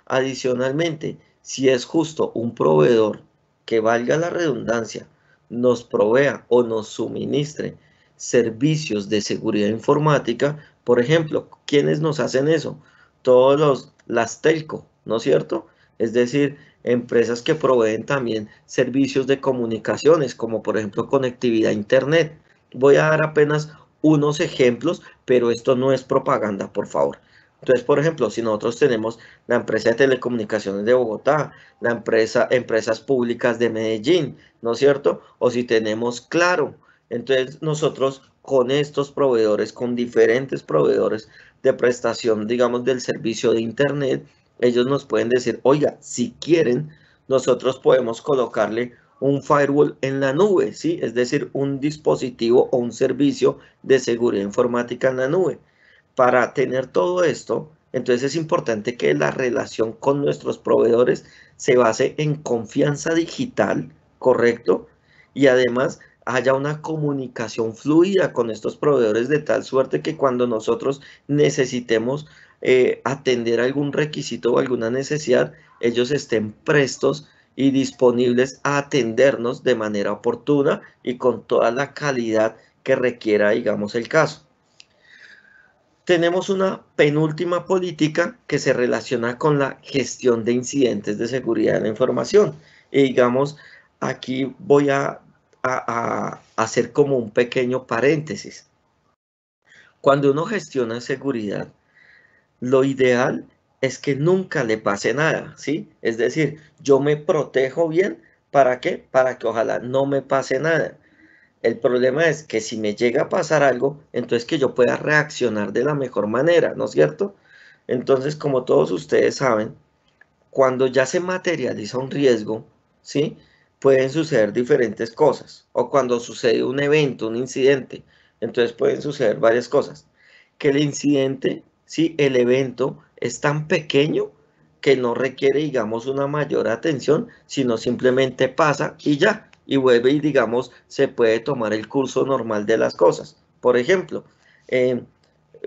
Adicionalmente, si es justo un proveedor que valga la redundancia, nos provea o nos suministre servicios de seguridad informática, por ejemplo, ¿quiénes nos hacen eso? Todos los, las telco, ¿no es cierto? Es decir, empresas que proveen también servicios de comunicaciones, como por ejemplo conectividad a Internet. Voy a dar apenas unos ejemplos, pero esto no es propaganda, por favor. Entonces, por ejemplo, si nosotros tenemos la empresa de telecomunicaciones de Bogotá, la empresa, empresas públicas de Medellín, ¿no es cierto? O si tenemos Claro, entonces nosotros con estos proveedores, con diferentes proveedores de prestación, digamos, del servicio de Internet, ellos nos pueden decir, oiga, si quieren, nosotros podemos colocarle un firewall en la nube, ¿sí? es decir, un dispositivo o un servicio de seguridad informática en la nube. Para tener todo esto, entonces es importante que la relación con nuestros proveedores se base en confianza digital, ¿correcto? Y además haya una comunicación fluida con estos proveedores de tal suerte que cuando nosotros necesitemos eh, atender algún requisito o alguna necesidad, ellos estén prestos y disponibles a atendernos de manera oportuna y con toda la calidad que requiera, digamos, el caso. Tenemos una penúltima política que se relaciona con la gestión de incidentes de seguridad de la información. Y digamos, aquí voy a, hacer como un pequeño paréntesis. Cuando uno gestiona seguridad, lo ideal es que nunca le pase nada, ¿sí? Es decir, yo me protejo bien, ¿para qué? Para que ojalá no me pase nada. El problema es que si me llega a pasar algo, entonces que yo pueda reaccionar de la mejor manera, ¿no es cierto? Entonces, como todos ustedes saben, cuando ya se materializa un riesgo, ¿sí? Pueden suceder diferentes cosas. O cuando sucede un evento, un incidente, entonces pueden suceder varias cosas. Que el incidente, ¿sí? El evento es tan pequeño que no requiere, digamos, una mayor atención, sino simplemente pasa y ya, y vuelve y, digamos, se puede tomar el curso normal de las cosas. Por ejemplo, em,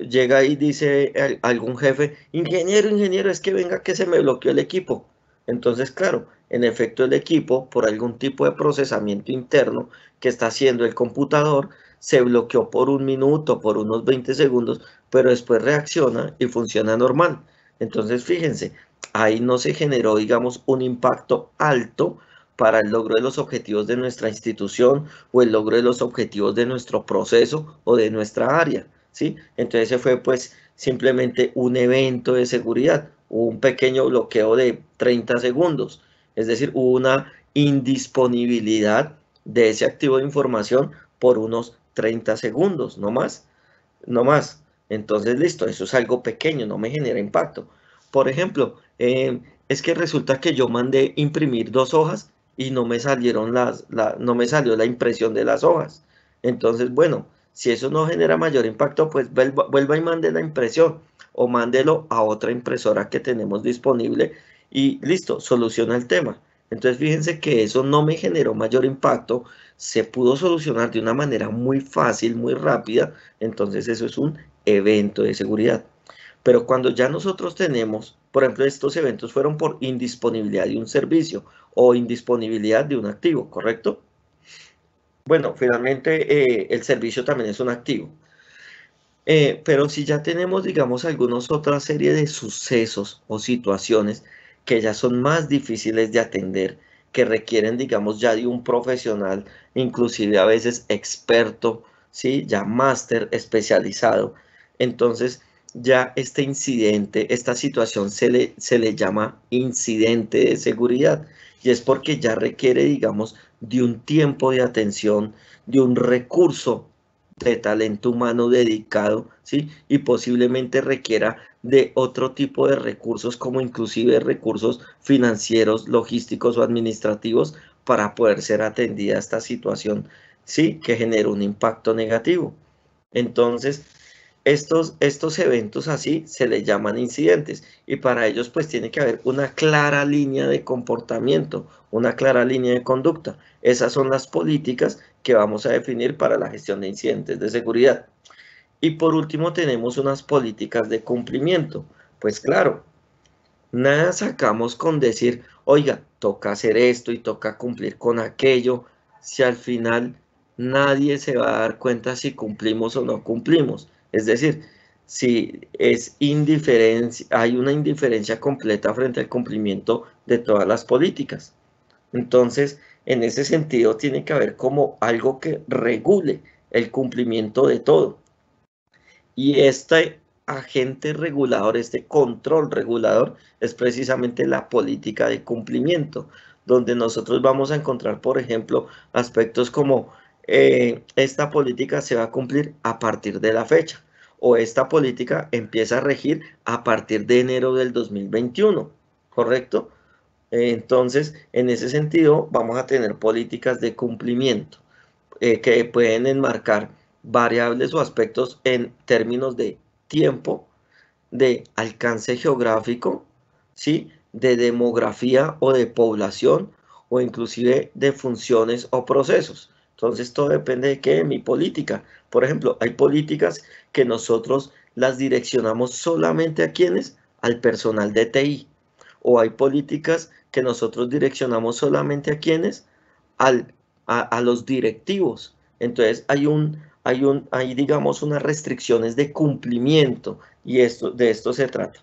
llega y dice algún jefe, ingeniero, ingeniero, es que venga que se me bloqueó el equipo. Entonces, claro, en efecto el equipo, por algún tipo de procesamiento interno que está haciendo el computador, se bloqueó por un minuto, por unos 20 segundos, pero después reacciona y funciona normal. Entonces, fíjense, ahí no se generó, digamos, un impacto alto para el logro de los objetivos de nuestra institución o el logro de los objetivos de nuestro proceso o de nuestra área, ¿sí? Entonces, ese fue, pues, simplemente un evento de seguridad, un pequeño bloqueo de 30 segundos, es decir, hubo una indisponibilidad de ese activo de información por unos 30 segundos, no más, no más. Entonces, listo, eso es algo pequeño, no me genera impacto. Por ejemplo, eh, es que resulta que yo mandé imprimir dos hojas y no me salieron las, no me salió la impresión de las hojas. Entonces, bueno, si eso no genera mayor impacto, pues vuelva, vuelva y mande la impresión o mándelo a otra impresora que tenemos disponible y listo, soluciona el tema. Entonces fíjense que eso no me generó mayor impacto, se pudo solucionar de una manera muy fácil, muy rápida, entonces eso es un evento de seguridad. Pero cuando ya nosotros tenemos, por ejemplo, estos eventos fueron por indisponibilidad de un servicio o indisponibilidad de un activo, ¿correcto? Bueno, finalmente eh, el servicio también es un activo. Eh, pero si ya tenemos, digamos, algunas otra serie de sucesos o situaciones que ya son más difíciles de atender, que requieren, digamos, ya de un profesional, inclusive a veces experto, ¿sí? ya máster especializado. Entonces, ya este incidente, esta situación se le, se le llama incidente de seguridad y es porque ya requiere, digamos, de un tiempo de atención, de un recurso de talento humano dedicado, ¿sí? Y posiblemente requiera de otro tipo de recursos como inclusive recursos financieros, logísticos o administrativos para poder ser atendida esta situación, ¿sí? Que genera un impacto negativo. Entonces, estos, estos eventos así se les llaman incidentes y para ellos pues tiene que haber una clara línea de comportamiento, una clara línea de conducta. Esas son las políticas que vamos a definir para la gestión de incidentes de seguridad. Y por último tenemos unas políticas de cumplimiento. Pues claro, nada sacamos con decir, oiga, toca hacer esto y toca cumplir con aquello, si al final nadie se va a dar cuenta si cumplimos o no cumplimos. Es decir, si es indiferencia, hay una indiferencia completa frente al cumplimiento de todas las políticas. Entonces, en ese sentido, tiene que haber como algo que regule el cumplimiento de todo. Y este agente regulador, este control regulador, es precisamente la política de cumplimiento, donde nosotros vamos a encontrar, por ejemplo, aspectos como eh, esta política se va a cumplir a partir de la fecha o esta política empieza a regir a partir de enero del 2021, ¿correcto? Entonces, en ese sentido, vamos a tener políticas de cumplimiento eh, que pueden enmarcar variables o aspectos en términos de tiempo, de alcance geográfico, ¿sí? de demografía o de población o inclusive de funciones o procesos. Entonces todo depende de qué, mi política. Por ejemplo, hay políticas que nosotros las direccionamos solamente a quienes, al personal de TI. O hay políticas que nosotros direccionamos solamente a quienes, al, a los directivos. Entonces hay un, hay, un, digamos, unas restricciones de cumplimiento y esto, de esto se trata.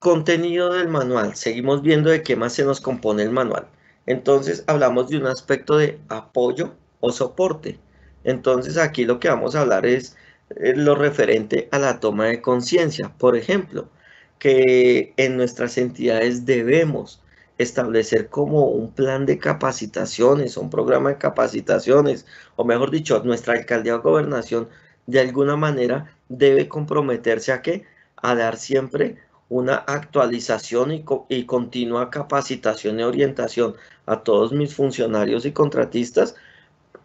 Contenido del manual. Seguimos viendo de qué más se nos compone el manual. Entonces hablamos de un aspecto de apoyo o soporte. Entonces aquí lo que vamos a hablar es eh, lo referente a la toma de conciencia. Por ejemplo, que en nuestras entidades debemos establecer como un plan de capacitaciones, un programa de capacitaciones, o mejor dicho, nuestra alcaldía o gobernación de alguna manera debe comprometerse a que a dar siempre una actualización y, y continua capacitación y orientación a todos mis funcionarios y contratistas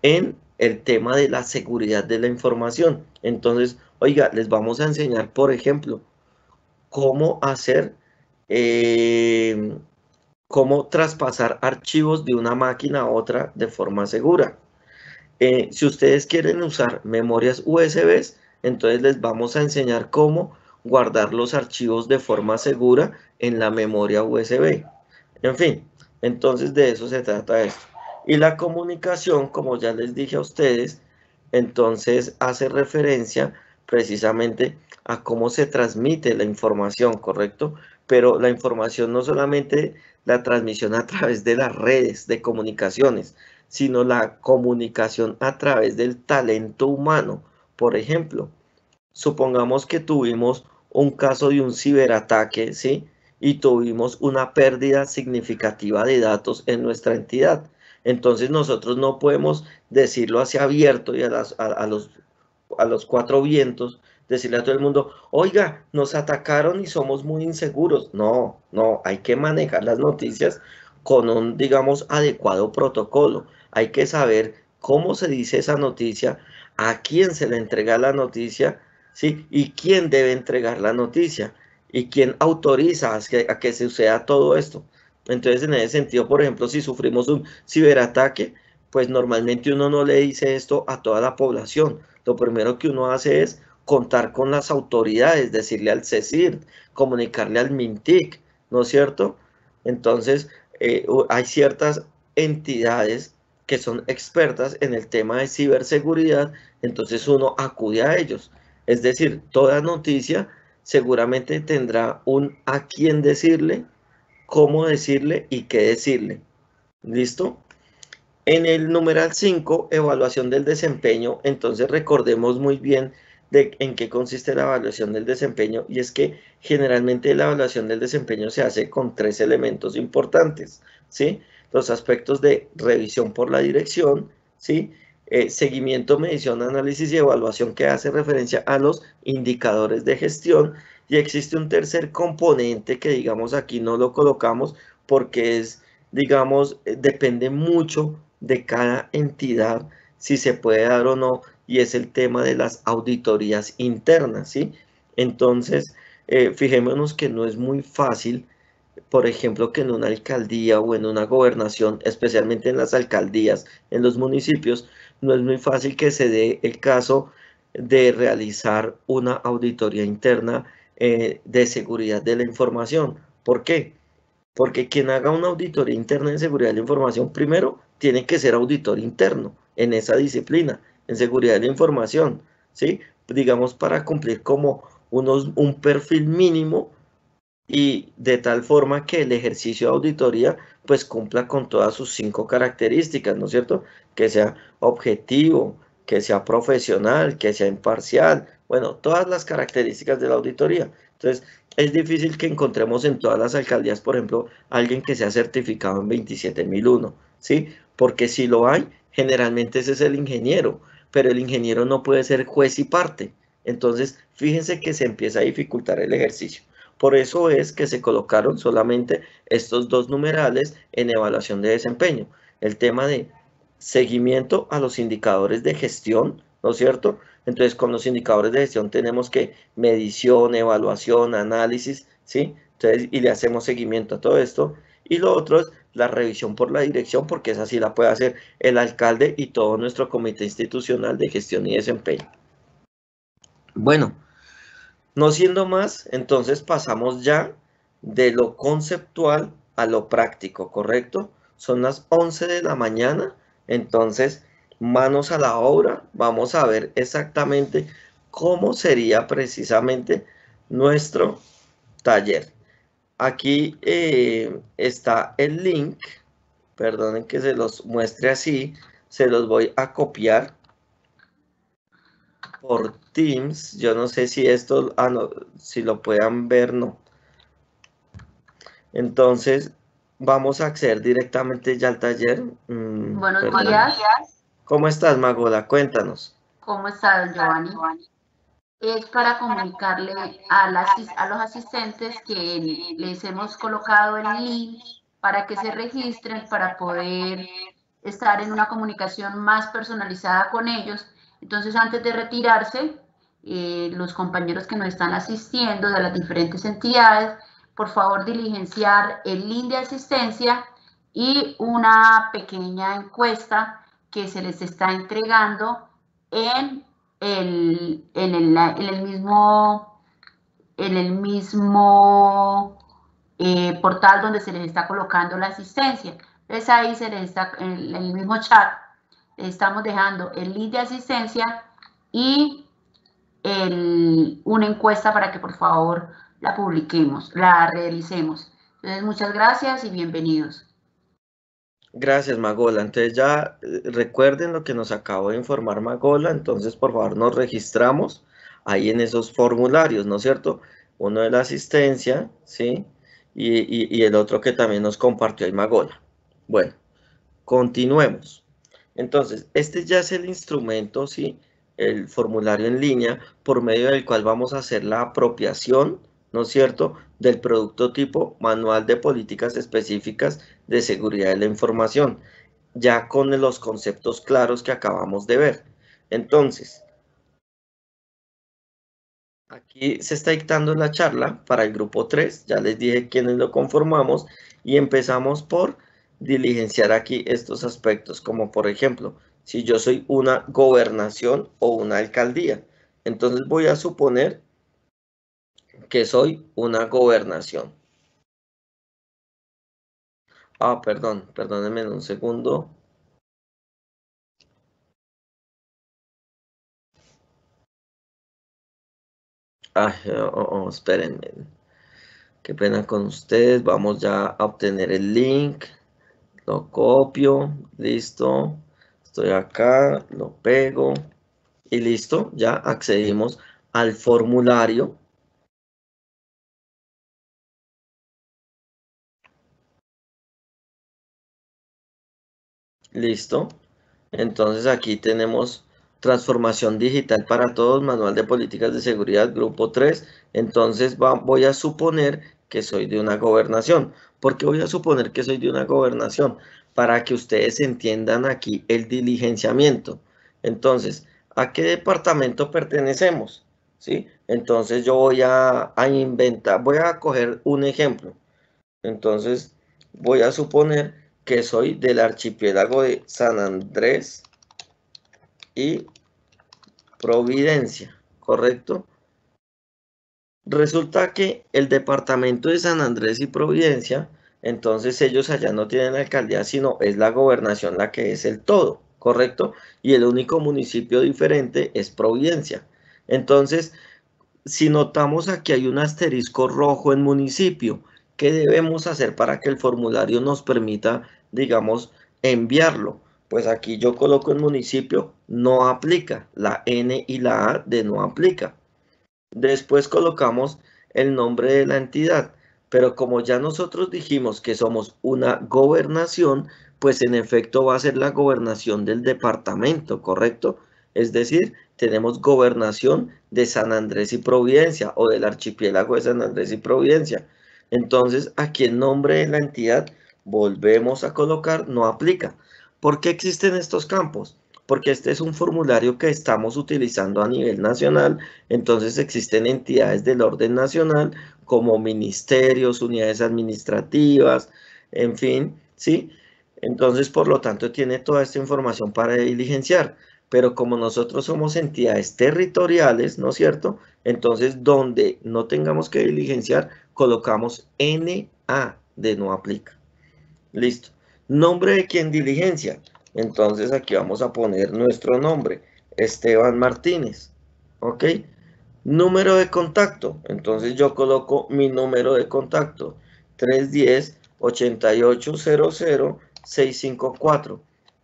en el tema de la seguridad de la información. Entonces, oiga, les vamos a enseñar, por ejemplo, cómo hacer eh, cómo traspasar archivos de una máquina a otra de forma segura. Eh, si ustedes quieren usar memorias USB, entonces les vamos a enseñar cómo guardar los archivos de forma segura en la memoria USB. En fin, entonces de eso se trata esto. Y la comunicación, como ya les dije a ustedes, entonces hace referencia precisamente a cómo se transmite la información, ¿correcto? Pero la información no solamente la transmisión a través de las redes de comunicaciones, sino la comunicación a través del talento humano. Por ejemplo, supongamos que tuvimos un caso de un ciberataque, ¿sí? Y tuvimos una pérdida significativa de datos en nuestra entidad. Entonces nosotros no podemos decirlo hacia abierto y a, los, a los cuatro vientos decirle a todo el mundo, oiga, nos atacaron y somos muy inseguros. No, no, hay que manejar las noticias con un, digamos, adecuado protocolo. Hay que saber cómo se dice esa noticia, a quién se le entrega la noticia, ¿sí? Y quién debe entregar la noticia y quién autoriza a que, a que suceda todo esto. Entonces, en ese sentido, por ejemplo, si sufrimos un ciberataque, pues normalmente uno no le dice esto a toda la población. Lo primero que uno hace es contar con las autoridades, decirle al CECIR, comunicarle al MINTIC, ¿no es cierto? Entonces, eh, hay ciertas entidades que son expertas en el tema de ciberseguridad, entonces uno acude a ellos. Es decir, toda noticia seguramente tendrá un a quién decirle, cómo decirle y qué decirle. ¿Listo? En el numeral 5, evaluación del desempeño, entonces recordemos muy bien de en qué consiste la evaluación del desempeño y es que generalmente la evaluación del desempeño se hace con tres elementos importantes, ¿sí? Los aspectos de revisión por la dirección, ¿sí? Eh, seguimiento, medición, análisis y evaluación que hace referencia a los indicadores de gestión y existe un tercer componente que digamos aquí no lo colocamos porque es, digamos, eh, depende mucho de cada entidad si se puede dar o no y es el tema de las auditorías internas, ¿sí? Entonces, eh, fijémonos que no es muy fácil, por ejemplo, que en una alcaldía o en una gobernación, especialmente en las alcaldías, en los municipios, no es muy fácil que se dé el caso de realizar una auditoría interna eh, de seguridad de la información. ¿Por qué? Porque quien haga una auditoría interna de seguridad de la información, primero, tiene que ser auditor interno en esa disciplina en seguridad de la información, ¿sí? Digamos, para cumplir como unos, un perfil mínimo y de tal forma que el ejercicio de auditoría pues cumpla con todas sus cinco características, ¿no es cierto? Que sea objetivo, que sea profesional, que sea imparcial, bueno, todas las características de la auditoría. Entonces, es difícil que encontremos en todas las alcaldías, por ejemplo, alguien que sea certificado en 27001, ¿sí? Porque si lo hay, generalmente ese es el ingeniero, pero el ingeniero no puede ser juez y parte. Entonces, fíjense que se empieza a dificultar el ejercicio. Por eso es que se colocaron solamente estos dos numerales en evaluación de desempeño. El tema de seguimiento a los indicadores de gestión, ¿no es cierto? Entonces, con los indicadores de gestión tenemos que medición, evaluación, análisis, ¿sí? Entonces, y le hacemos seguimiento a todo esto. Y lo otro es la revisión por la dirección, porque es así la puede hacer el alcalde y todo nuestro comité institucional de gestión y desempeño. Bueno, no siendo más, entonces pasamos ya de lo conceptual a lo práctico, ¿correcto? Son las 11 de la mañana, entonces manos a la obra, vamos a ver exactamente cómo sería precisamente nuestro taller. Aquí eh, está el link, perdonen que se los muestre así, se los voy a copiar por Teams. Yo no sé si esto, ah, si lo puedan ver, no. Entonces, vamos a acceder directamente ya al taller. Mm, Buenos días. ¿Cómo estás, Magoda? Cuéntanos. ¿Cómo estás, Giovanni? es para comunicarle a, las, a los asistentes que les hemos colocado el link para que se registren, para poder estar en una comunicación más personalizada con ellos. Entonces, antes de retirarse, eh, los compañeros que nos están asistiendo de las diferentes entidades, por favor diligenciar el link de asistencia y una pequeña encuesta que se les está entregando en en, el, mismo, en el mismo eh, portal donde se les está colocando la asistencia. Es ahí se les está, en el mismo chat, estamos dejando el link de asistencia y una encuesta para que por favor la publiquemos, la realicemos. Entonces muchas gracias y bienvenidos. Gracias, Magola. Entonces ya eh, recuerden lo que nos acabó de informar Magola. Entonces, por favor, nos registramos ahí en esos formularios, ¿no es cierto? Uno de la asistencia, ¿sí? Y, el otro que también nos compartió ahí Magola. Bueno, continuemos. Entonces, este ya es el instrumento, ¿sí? El formulario en línea por medio del cual vamos a hacer la apropiación, ¿no es cierto?, del producto tipo manual de políticas específicas de seguridad de la información, ya con los conceptos claros que acabamos de ver. Entonces, aquí se está dictando la charla para el grupo 3, ya les dije quiénes lo conformamos y empezamos por diligenciar aquí estos aspectos, como por ejemplo, si yo soy una gobernación o una alcaldía, entonces voy a suponer que soy una gobernación. Ah, perdón, perdónenme un segundo. Ah, eh, oh, oh, espérenme. Qué pena con ustedes. Vamos ya a obtener el link. Lo copio. Listo. Estoy acá. Lo pego. Y listo. Ya accedimos al formulario Listo. Entonces aquí tenemos transformación digital para todos, manual de políticas de seguridad, grupo 3. Entonces voy a suponer que soy de una gobernación. ¿Por qué voy a suponer que soy de una gobernación? Para que ustedes entiendan aquí el diligenciamiento. Entonces, ¿a qué departamento pertenecemos? ¿Sí? Entonces yo voy a, a inventar, voy a coger un ejemplo. Entonces voy a suponer que soy del archipiélago de San Andrés y Providencia, ¿correcto? Resulta que el departamento de San Andrés y Providencia, entonces ellos allá no tienen alcaldía, sino es la gobernación la que es el todo, ¿correcto? Y el único municipio diferente es Providencia. Entonces, si notamos aquí hay un asterisco rojo en municipio, ¿qué debemos hacer para que el formulario nos permita digamos, enviarlo. Pues aquí yo coloco el municipio, no aplica. La N y la A de no aplica. Después colocamos el nombre de la entidad. Pero como ya nosotros dijimos que somos una gobernación, pues en efecto va a ser la gobernación del departamento, ¿correcto? Es decir, tenemos gobernación de San Andrés y Providencia o del archipiélago de San Andrés y Providencia. Entonces, aquí el nombre de la entidad volvemos a colocar, no aplica. ¿Por qué existen estos campos? Porque este es un formulario que estamos utilizando a nivel nacional, entonces existen entidades del orden nacional como ministerios, unidades administrativas, en fin, ¿sí? Entonces, por lo tanto, tiene toda esta información para diligenciar. Pero como nosotros somos entidades territoriales, ¿no es cierto? Entonces, donde no tengamos que diligenciar, colocamos NA de no aplica. Listo. Nombre de quien diligencia. Entonces aquí vamos a poner nuestro nombre. Esteban Martínez. ¿Ok? Número de contacto. Entonces yo coloco mi número de contacto. 310-8800-654.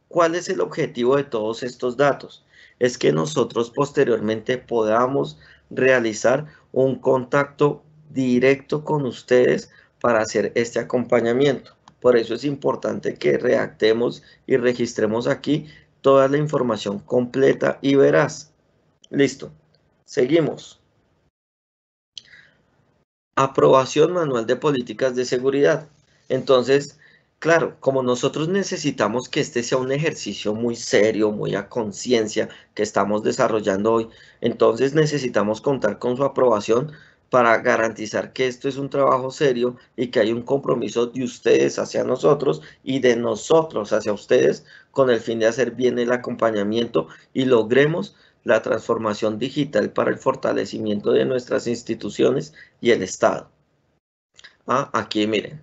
¿Cuál es el objetivo de todos estos datos? Es que nosotros posteriormente podamos realizar un contacto directo con ustedes para hacer este acompañamiento. Por eso es importante que redactemos y registremos aquí toda la información completa y verás. Listo. Seguimos. Aprobación manual de políticas de seguridad. Entonces, claro, como nosotros necesitamos que este sea un ejercicio muy serio, muy a conciencia que estamos desarrollando hoy, entonces necesitamos contar con su aprobación para garantizar que esto es un trabajo serio y que hay un compromiso de ustedes hacia nosotros y de nosotros hacia ustedes con el fin de hacer bien el acompañamiento y logremos la transformación digital para el fortalecimiento de nuestras instituciones y el Estado. Ah, aquí miren,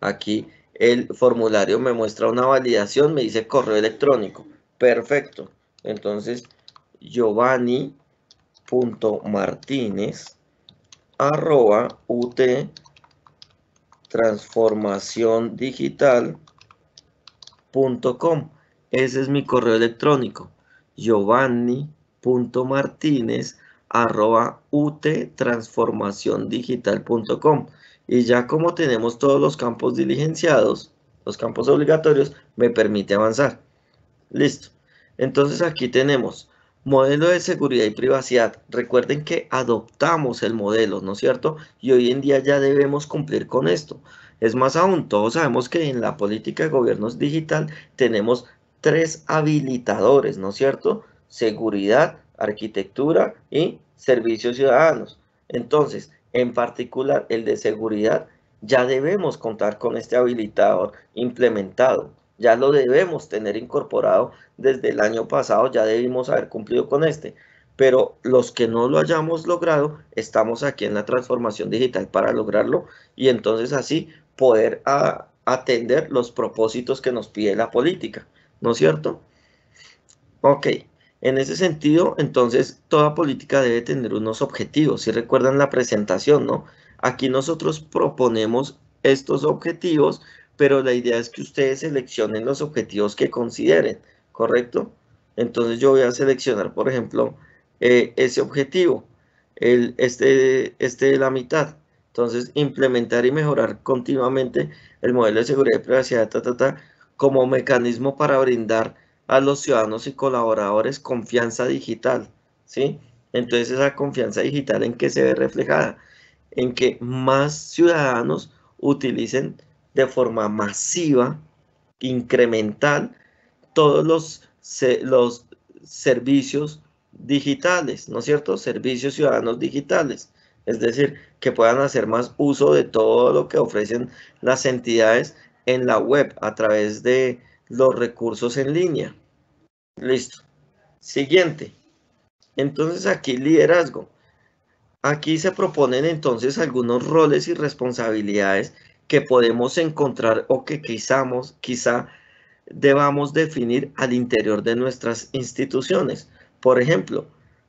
aquí el formulario me muestra una validación, me dice correo electrónico. Perfecto. Entonces, Giovanni.martínez arroba ut Ese es mi correo electrónico. martínez arroba ut Y ya como tenemos todos los campos diligenciados, los campos obligatorios, me permite avanzar. Listo. Entonces aquí tenemos Modelo de seguridad y privacidad. Recuerden que adoptamos el modelo, ¿no es cierto? Y hoy en día ya debemos cumplir con esto. Es más aún, todos sabemos que en la política de gobiernos digital tenemos tres habilitadores, ¿no es cierto? Seguridad, arquitectura y servicios ciudadanos. Entonces, en particular el de seguridad, ya debemos contar con este habilitador implementado ya lo debemos tener incorporado desde el año pasado, ya debimos haber cumplido con este. Pero los que no lo hayamos logrado, estamos aquí en la transformación digital para lograrlo y entonces así poder ah, atender los propósitos que nos pide la política, ¿no es cierto? Ok, en ese sentido, entonces toda política debe tener unos objetivos, si recuerdan la presentación, ¿no? Aquí nosotros proponemos estos objetivos pero la idea es que ustedes seleccionen los objetivos que consideren, ¿correcto? Entonces yo voy a seleccionar, por ejemplo, eh, ese objetivo, el, este, este de la mitad. Entonces, implementar y mejorar continuamente el modelo de seguridad y privacidad como mecanismo para brindar a los ciudadanos y colaboradores confianza digital, ¿sí? Entonces, esa confianza digital en que se ve reflejada, en que más ciudadanos utilicen de forma masiva, incremental, todos los, los servicios digitales, ¿no es cierto? Servicios ciudadanos digitales. Es decir, que puedan hacer más uso de todo lo que ofrecen las entidades en la web a través de los recursos en línea. Listo. Siguiente. Entonces aquí liderazgo. Aquí se proponen entonces algunos roles y responsabilidades que podemos encontrar o que quizamos, quizá debamos definir al interior de nuestras instituciones. Por ejemplo,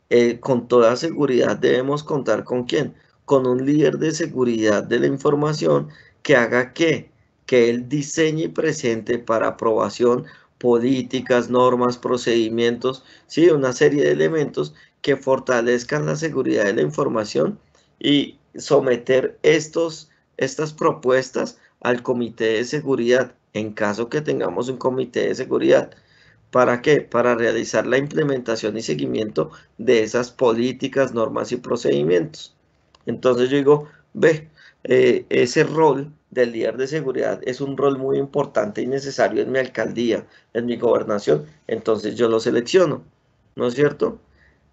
eh, con toda seguridad debemos contar con quién? Con un líder de seguridad de la información que haga que, Que él diseñe y presente para aprobación políticas, normas, procedimientos, sí, una serie de elementos que fortalezcan la seguridad de la información y someter estos estas propuestas al Comité de Seguridad, en caso que tengamos un Comité de Seguridad. ¿Para qué? Para realizar la implementación y seguimiento de esas políticas, normas y procedimientos. Entonces yo digo, ve, eh, ese rol del líder de seguridad es un rol muy importante y necesario en mi alcaldía, en mi gobernación, entonces yo lo selecciono, ¿no es cierto?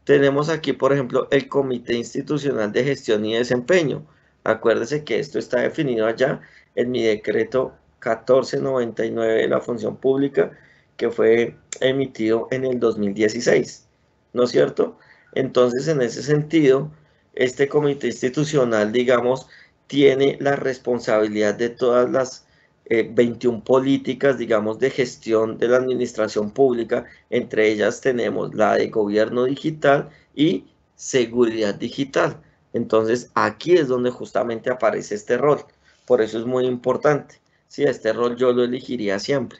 Tenemos aquí, por ejemplo, el Comité Institucional de Gestión y Desempeño. Acuérdese que esto está definido allá en mi decreto 1499 de la función pública que fue emitido en el 2016, ¿no es cierto? Entonces, en ese sentido, este comité institucional, digamos, tiene la responsabilidad de todas las 21 eh, políticas, digamos, de gestión de la administración pública. Entre ellas tenemos la de gobierno digital y seguridad digital. Entonces aquí es donde justamente aparece este rol. Por eso es muy importante. Si este rol yo lo elegiría siempre.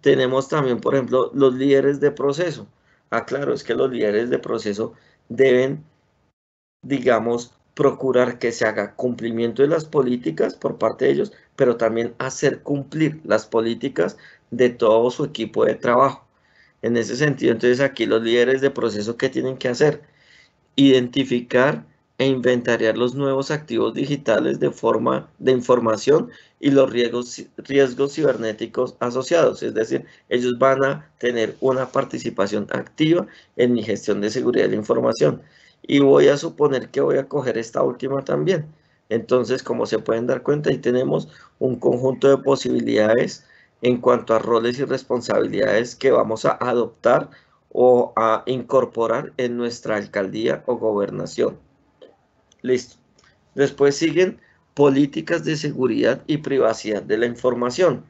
Tenemos también, por ejemplo, los líderes de proceso. Ah, claro, es que los líderes de proceso deben, digamos, procurar que se haga cumplimiento de las políticas por parte de ellos, pero también hacer cumplir las políticas de todo su equipo de trabajo. En ese sentido, entonces aquí los líderes de proceso, ¿qué tienen que hacer? Identificar e inventariar los nuevos activos digitales de forma de información y los riesgos, riesgos cibernéticos asociados. Es decir, ellos van a tener una participación activa en mi gestión de seguridad de la información. Y voy a suponer que voy a coger esta última también. Entonces, como se pueden dar cuenta, ahí tenemos un conjunto de posibilidades en cuanto a roles y responsabilidades que vamos a adoptar o a incorporar en nuestra alcaldía o gobernación. Listo. Después siguen políticas de seguridad y privacidad de la información.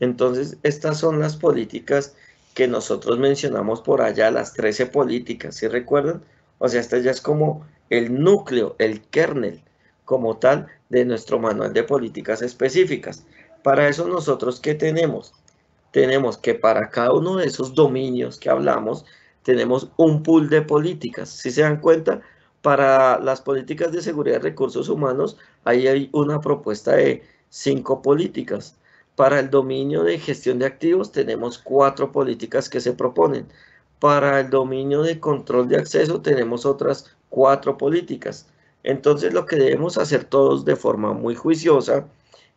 Entonces, estas son las políticas que nosotros mencionamos por allá, las 13 políticas, si recuerdan? O sea, esta ya es como el núcleo, el kernel, como tal, de nuestro manual de políticas específicas. Para eso nosotros, ¿qué tenemos? Tenemos que para cada uno de esos dominios que hablamos, tenemos un pool de políticas. Si se dan cuenta, para las políticas de seguridad de recursos humanos, ahí hay una propuesta de cinco políticas. Para el dominio de gestión de activos tenemos cuatro políticas que se proponen. Para el dominio de control de acceso tenemos otras cuatro políticas. Entonces lo que debemos hacer todos de forma muy juiciosa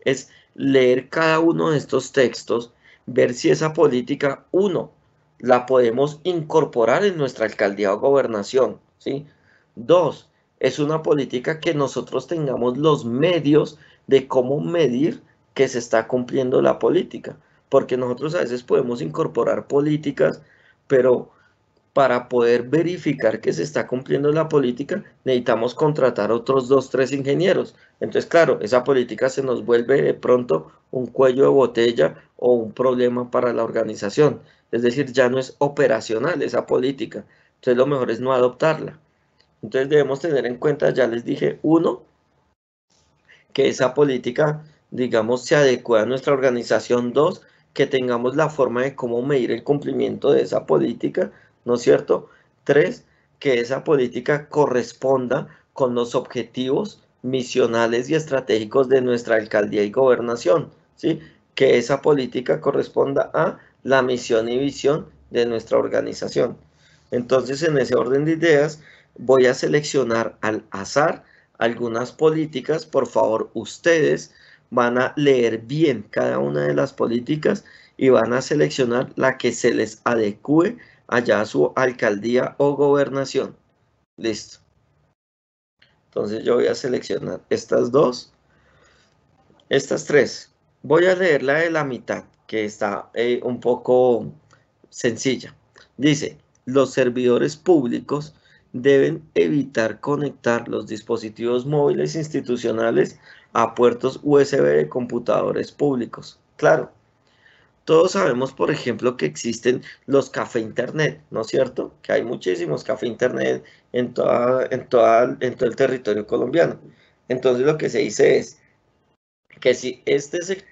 es leer cada uno de estos textos, ver si esa política, uno, la podemos incorporar en nuestra alcaldía o gobernación, ¿sí? Dos, es una política que nosotros tengamos los medios de cómo medir que se está cumpliendo la política. Porque nosotros a veces podemos incorporar políticas, pero para poder verificar que se está cumpliendo la política, necesitamos contratar otros dos, tres ingenieros. Entonces, claro, esa política se nos vuelve de pronto un cuello de botella o un problema para la organización. Es decir, ya no es operacional esa política. Entonces, lo mejor es no adoptarla. Entonces debemos tener en cuenta, ya les dije, uno, que esa política, digamos, se adecue a nuestra organización. Dos, que tengamos la forma de cómo medir el cumplimiento de esa política, ¿no es cierto? Tres, que esa política corresponda con los objetivos misionales y estratégicos de nuestra alcaldía y gobernación, ¿sí? Que esa política corresponda a la misión y visión de nuestra organización. Entonces, en ese orden de ideas, voy a seleccionar al azar algunas políticas. Por favor, ustedes van a leer bien cada una de las políticas y van a seleccionar la que se les adecue allá a su alcaldía o gobernación. Listo. Entonces yo voy a seleccionar estas dos, estas tres. Voy a leer la de la mitad, que está eh, un poco sencilla. Dice, los servidores públicos deben evitar conectar los dispositivos móviles institucionales a puertos USB de computadores públicos. Claro, todos sabemos, por ejemplo, que existen los café internet, ¿no es cierto? Que hay muchísimos café internet en, en, todo el territorio colombiano. Entonces lo que se dice es que si este es el,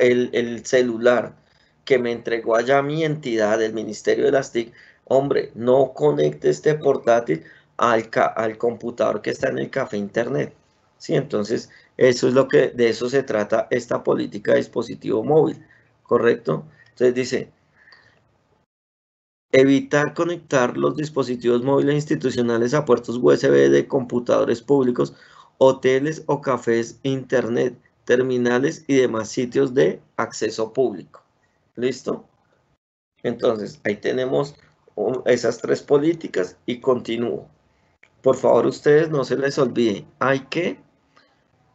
el, el celular que me entregó allá mi entidad, el Ministerio de las TIC, hombre, no conecte este portátil al, al computador que está en el café internet. ¿sí? Entonces, eso es lo que, de eso se trata esta política de dispositivo móvil, ¿correcto? Entonces dice, evitar conectar los dispositivos móviles institucionales a puertos USB de computadores públicos, hoteles o cafés, internet, terminales y demás sitios de acceso público. ¿Listo? Entonces, ahí tenemos esas tres políticas y continúo. Por favor, ustedes no se les olvide, hay que,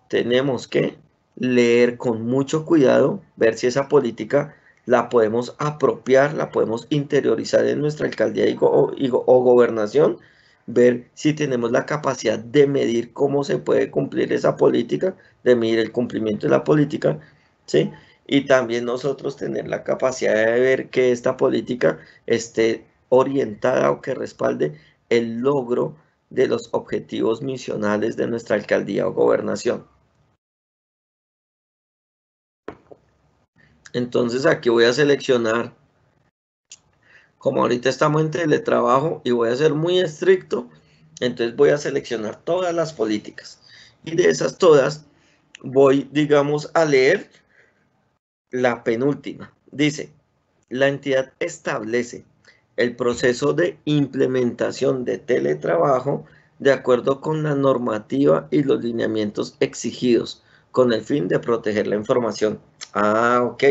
tenemos que leer con mucho cuidado, ver si esa política la podemos apropiar, la podemos interiorizar en nuestra alcaldía y o gobernación, ver si tenemos la capacidad de medir cómo se puede cumplir esa política, de medir el cumplimiento de la política, ¿sí? Y también nosotros tener la capacidad de ver que esta política esté orientada o que respalde el logro de los objetivos misionales de nuestra alcaldía o gobernación. Entonces aquí voy a seleccionar, como ahorita estamos en teletrabajo y voy a ser muy estricto, entonces voy a seleccionar todas las políticas. Y de esas todas voy, digamos, a leer la penúltima. Dice, la entidad establece el proceso de implementación de teletrabajo de acuerdo con la normativa y los lineamientos exigidos, con el fin de proteger la información. Ah, ok.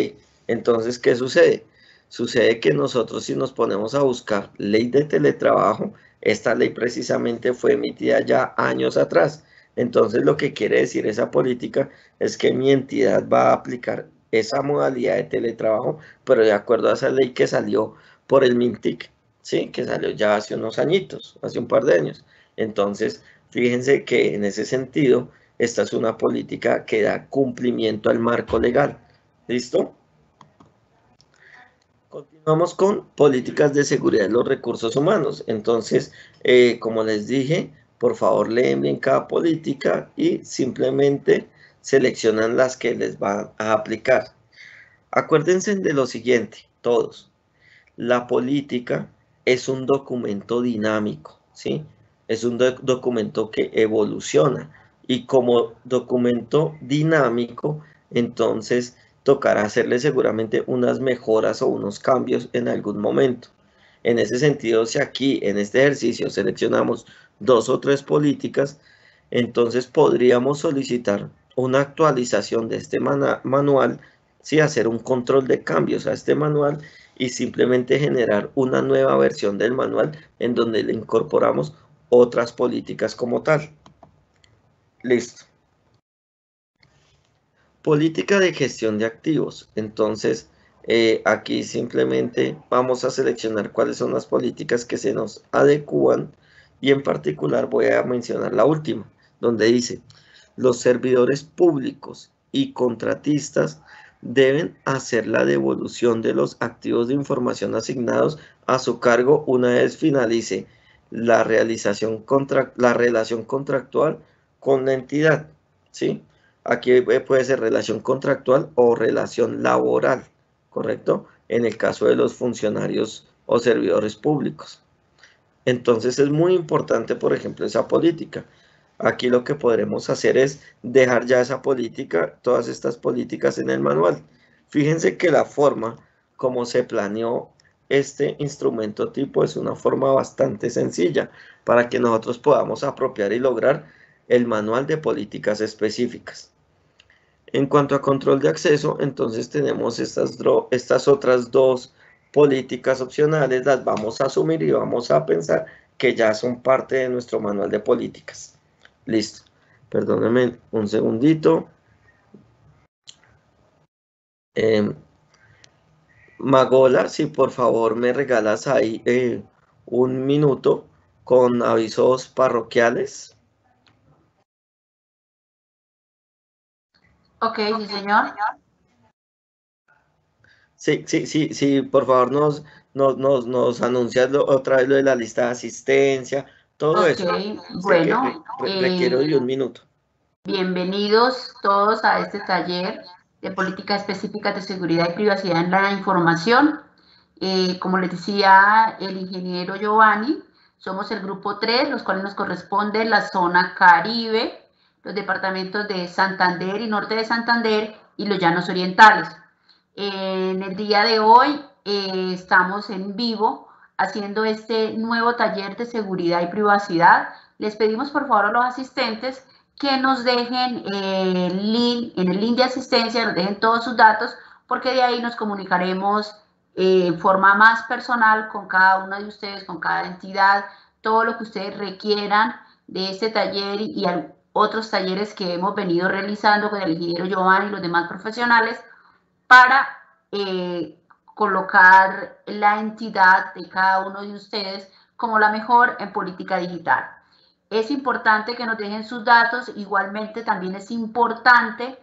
Entonces, ¿qué sucede? Sucede que nosotros si nos ponemos a buscar ley de teletrabajo, esta ley precisamente fue emitida ya años atrás. Entonces, lo que quiere decir esa política es que mi entidad va a aplicar esa modalidad de teletrabajo, pero de acuerdo a esa ley que salió por el Mintic, ¿sí? que salió ya hace unos añitos, hace un par de años. Entonces, fíjense que en ese sentido, esta es una política que da cumplimiento al marco legal. ¿Listo? Continuamos con políticas de seguridad de los recursos humanos. Entonces, eh, como les dije, por favor leen bien cada política y simplemente seleccionan las que les van a aplicar. Acuérdense de lo siguiente, todos la política es un documento dinámico, ¿sí? Es un documento que evoluciona y como documento dinámico, entonces tocará hacerle seguramente unas mejoras o unos cambios en algún momento. En ese sentido, si aquí en este ejercicio seleccionamos dos o tres políticas, entonces podríamos solicitar una actualización de este manual, si ¿sí? hacer un control de cambios a este manual y simplemente generar una nueva versión del manual en donde le incorporamos otras políticas como tal. Listo. Política de gestión de activos. Entonces, eh, aquí simplemente vamos a seleccionar cuáles son las políticas que se nos adecúan y en particular voy a mencionar la última, donde dice, los servidores públicos y contratistas deben hacer la devolución de los activos de información asignados a su cargo una vez finalice la, realización la relación contractual con la entidad. ¿sí? Aquí eh, puede ser relación contractual o relación laboral, ¿correcto? En el caso de los funcionarios o servidores públicos. Entonces es muy importante, por ejemplo, esa política. Aquí lo que podremos hacer es dejar ya esa política, todas estas políticas en el manual. Fíjense que la forma como se planeó este instrumento tipo es una forma bastante sencilla para que nosotros podamos apropiar y lograr el manual de políticas específicas. En cuanto a control de acceso, entonces tenemos estas, otras dos políticas opcionales, las vamos a asumir y vamos a pensar que ya son parte de nuestro manual de políticas. Listo. Perdónenme un segundito. Em, Magola, si por favor me regalas ahí eh, un minuto con avisos parroquiales. Ok, sí, señor. Sí, sí, sí, sí, por favor nos, nos, nos, anuncias otra vez lo de la lista de asistencia, todo eso. Bueno. Le, eh, quiero de un minuto. Bienvenidos todos a este taller de política específica de seguridad y privacidad en la información. Eh, como les decía el ingeniero Giovanni, somos el grupo 3, los cuales nos corresponde la zona Caribe, los departamentos de Santander y Norte de Santander y los Llanos Orientales. En el día de hoy eh, estamos en vivo haciendo este nuevo taller de seguridad y privacidad. Les pedimos por favor a los asistentes que nos dejen el eh, link, en el link de asistencia, nos dejen todos sus datos, porque de ahí nos comunicaremos eh, en forma más personal con cada uno de ustedes, con cada entidad, todo lo que ustedes requieran de este taller y, otros talleres que hemos venido realizando con el ingeniero Joan y los demás profesionales para eh, colocar la entidad de cada uno de ustedes como la mejor en política digital. Es importante que nos dejen sus datos, igualmente también es importante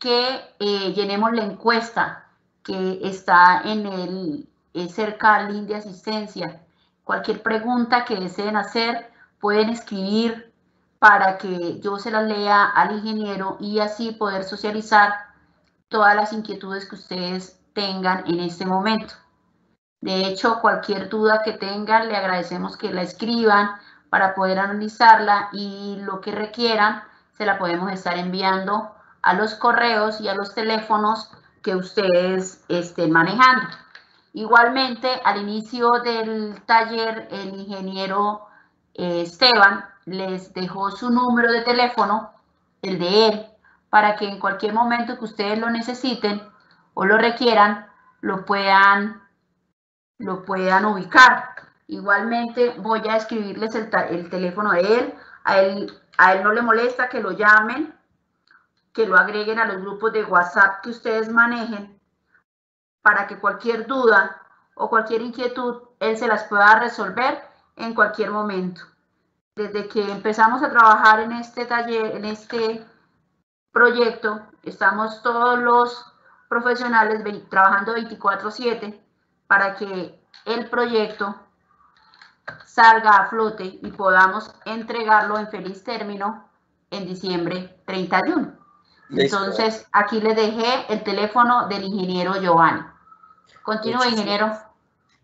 que eh, llenemos la encuesta que está en el eh, cerca al link de asistencia. Cualquier pregunta que deseen hacer, pueden escribir para que yo se la lea al ingeniero y así poder socializar todas las inquietudes que ustedes tengan en este momento. De hecho, cualquier duda que tengan, le agradecemos que la escriban para poder analizarla y lo que requieran, se la podemos estar enviando a los correos y a los teléfonos que ustedes estén manejando. Igualmente, al inicio del taller, el ingeniero eh, Esteban les dejó su número de teléfono, el de él, para que en cualquier momento que ustedes lo necesiten, o lo requieran, lo puedan, lo puedan ubicar. Igualmente voy a escribirles el, teléfono de él. A, él. a él no le molesta que lo llamen, que lo agreguen a los grupos de WhatsApp que ustedes manejen para que cualquier duda o cualquier inquietud él se las pueda resolver en cualquier momento. Desde que empezamos a trabajar en este taller, en este proyecto, estamos todos los profesionales trabajando 24/7 para que el proyecto salga a flote y podamos entregarlo en feliz término en diciembre 31. Entonces, aquí le dejé el teléfono del ingeniero Giovanni. Continúa, ingeniero.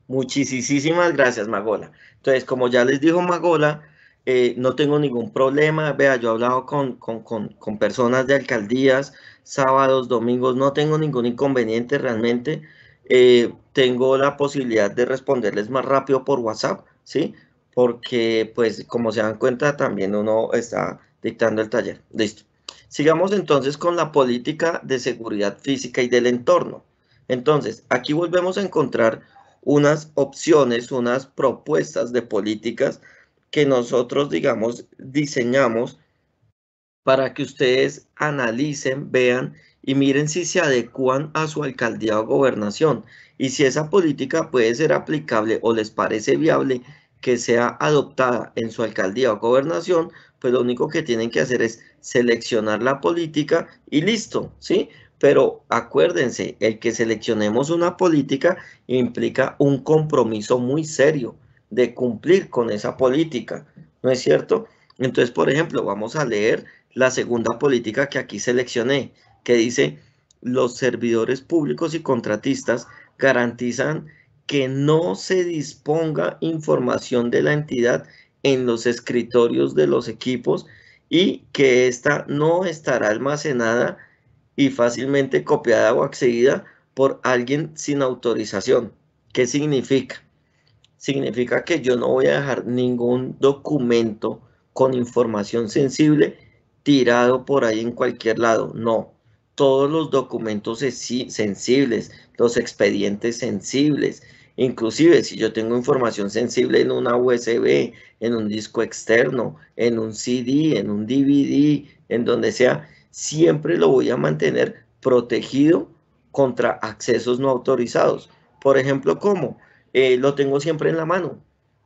Muchísimas gracias, Magola. Entonces, como ya les dijo Magola, eh, no tengo ningún problema. Vea, yo he hablado con, con, con, con personas de alcaldías, sábados, domingos, no tengo ningún inconveniente realmente. Eh, tengo la posibilidad de responderles más rápido por WhatsApp, ¿sí? Porque, pues, como se dan cuenta, también uno está dictando el taller. Listo. Sigamos entonces con la política de seguridad física y del entorno. Entonces, aquí volvemos a encontrar unas opciones, unas propuestas de políticas que nosotros, digamos, diseñamos para que ustedes analicen, vean y miren si se adecuan a su alcaldía o gobernación y si esa política puede ser aplicable o les parece viable que sea adoptada en su alcaldía o gobernación, pues lo único que tienen que hacer es seleccionar la política y listo, ¿sí? Pero acuérdense, el que seleccionemos una política implica un compromiso muy serio de cumplir con esa política, ¿no es cierto? Entonces, por ejemplo, vamos a leer la segunda política que aquí seleccioné, que dice los servidores públicos y contratistas garantizan que no se disponga información de la entidad en los escritorios de los equipos y que ésta no estará almacenada y fácilmente copiada o accedida por alguien sin autorización. ¿Qué significa? Significa que yo no voy a dejar ningún documento con información sensible tirado por ahí en cualquier lado. No, todos los documentos sensibles, los expedientes sensibles, inclusive si yo tengo información sensible en una USB, en un disco externo, en un CD, en un DVD, en donde sea, siempre lo voy a mantener protegido contra accesos no autorizados. Por ejemplo, ¿cómo? Eh, lo tengo siempre en la mano,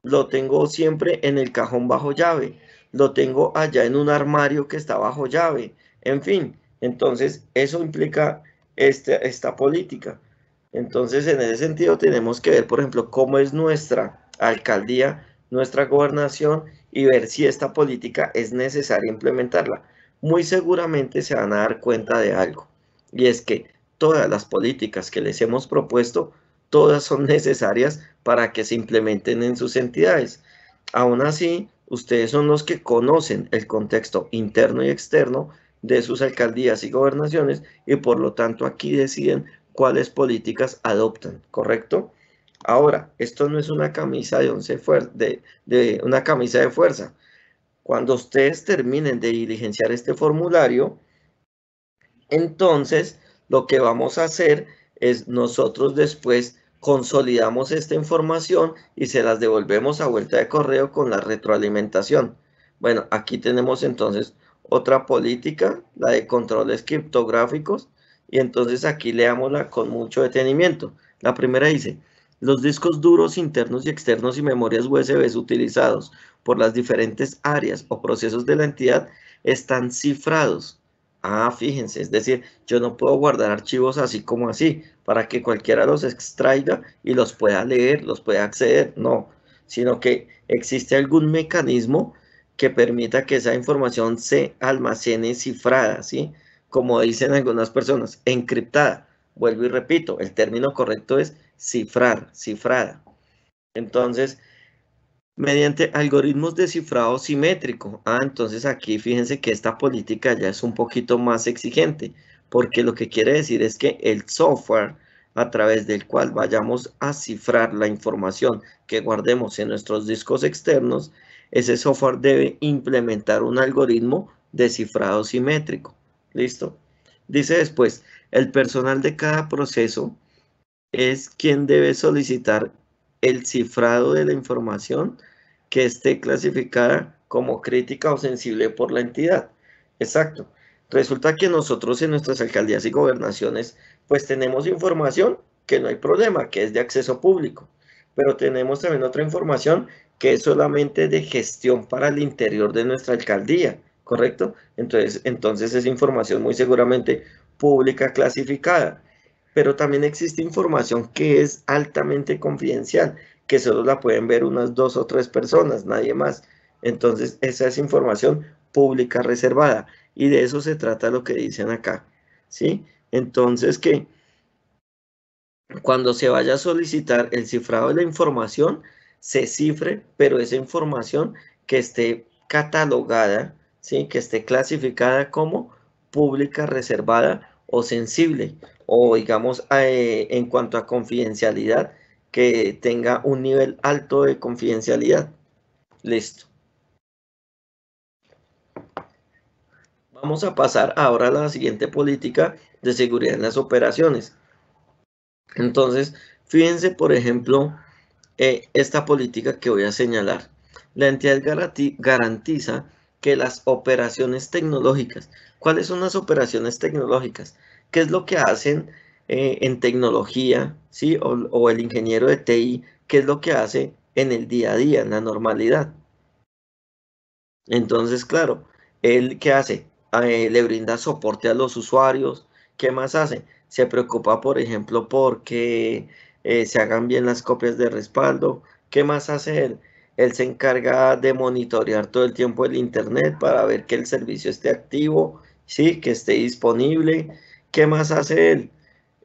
lo tengo siempre en el cajón bajo llave, lo tengo allá en un armario que está bajo llave. En fin, entonces eso implica este, esta, política. Entonces, en ese sentido, tenemos que ver, por ejemplo, cómo es nuestra alcaldía, nuestra gobernación y ver si esta política es necesaria implementarla. Muy seguramente se van a dar cuenta de algo, y es que todas las políticas que les hemos propuesto, todas son necesarias para que se implementen en sus entidades. Aún así, ustedes son los que conocen el contexto interno y externo de sus alcaldías y gobernaciones y por lo tanto aquí deciden cuáles políticas adoptan, ¿correcto? Ahora, esto no es una camisa de, once de, de una camisa de fuerza. Cuando ustedes terminen de diligenciar este formulario, entonces lo que vamos a hacer es nosotros después consolidamos esta información y se las devolvemos a vuelta de correo con la retroalimentación. Bueno, aquí tenemos entonces otra política, la de controles criptográficos, y entonces aquí leámosla con mucho detenimiento. La primera dice, los discos duros internos y externos y memorias USB utilizados por las diferentes áreas o procesos de la entidad están cifrados. Ah, fíjense, es decir, yo no puedo guardar archivos así como así, para que cualquiera los extraiga y los pueda leer, los pueda acceder, no, sino que existe algún mecanismo que permita que esa información se almacene cifrada, ¿sí? Como dicen algunas personas, encriptada. Vuelvo y repito, el término correcto es cifrar, cifrada. Entonces, mediante algoritmos de cifrado simétrico. Ah, entonces aquí fíjense que esta política ya es un poquito más exigente porque lo que quiere decir es que el software a través del cual vayamos a cifrar la información que guardemos en nuestros discos externos, ese software debe implementar un algoritmo de cifrado simétrico. ¿Listo? Dice después, el personal de cada proceso es quien debe solicitar el cifrado de la información que esté clasificada como crítica o sensible por la entidad. Exacto. Resulta que nosotros en nuestras alcaldías y gobernaciones, pues tenemos información que no hay problema, que es de acceso público, pero tenemos también otra información que es solamente de gestión para el interior de nuestra alcaldía, ¿correcto? Entonces, entonces es información muy seguramente pública clasificada, pero también existe información que es altamente confidencial, que solo la pueden ver unas dos o tres personas, nadie más. Entonces, esa es información pública reservada. Y de eso se trata lo que dicen acá, ¿sí? Entonces que cuando se vaya a solicitar el cifrado de la información, se cifre, pero esa información que esté catalogada, ¿sí? que esté clasificada como pública, reservada o sensible, o digamos eh, en cuanto a confidencialidad, que tenga un nivel alto de confidencialidad. Listo. Vamos a pasar ahora a la siguiente política de seguridad en las operaciones. Entonces, fíjense, por ejemplo, eh, esta política que voy a señalar. La entidad garantiza que las operaciones tecnológicas, ¿cuáles son las operaciones tecnológicas? ¿Qué es lo que hacen eh, en tecnología? ¿sí? O, o el ingeniero de TI, ¿qué es lo que hace en el día a día, en la normalidad? Entonces, claro, él qué hace? Eh, le brinda soporte a los usuarios. ¿Qué más hace? Se preocupa, por ejemplo, porque eh, se hagan bien las copias de respaldo. ¿Qué más hace él? Él se encarga de monitorear todo el tiempo el Internet para ver que el servicio esté activo, ¿sí? que esté disponible. ¿Qué más hace él?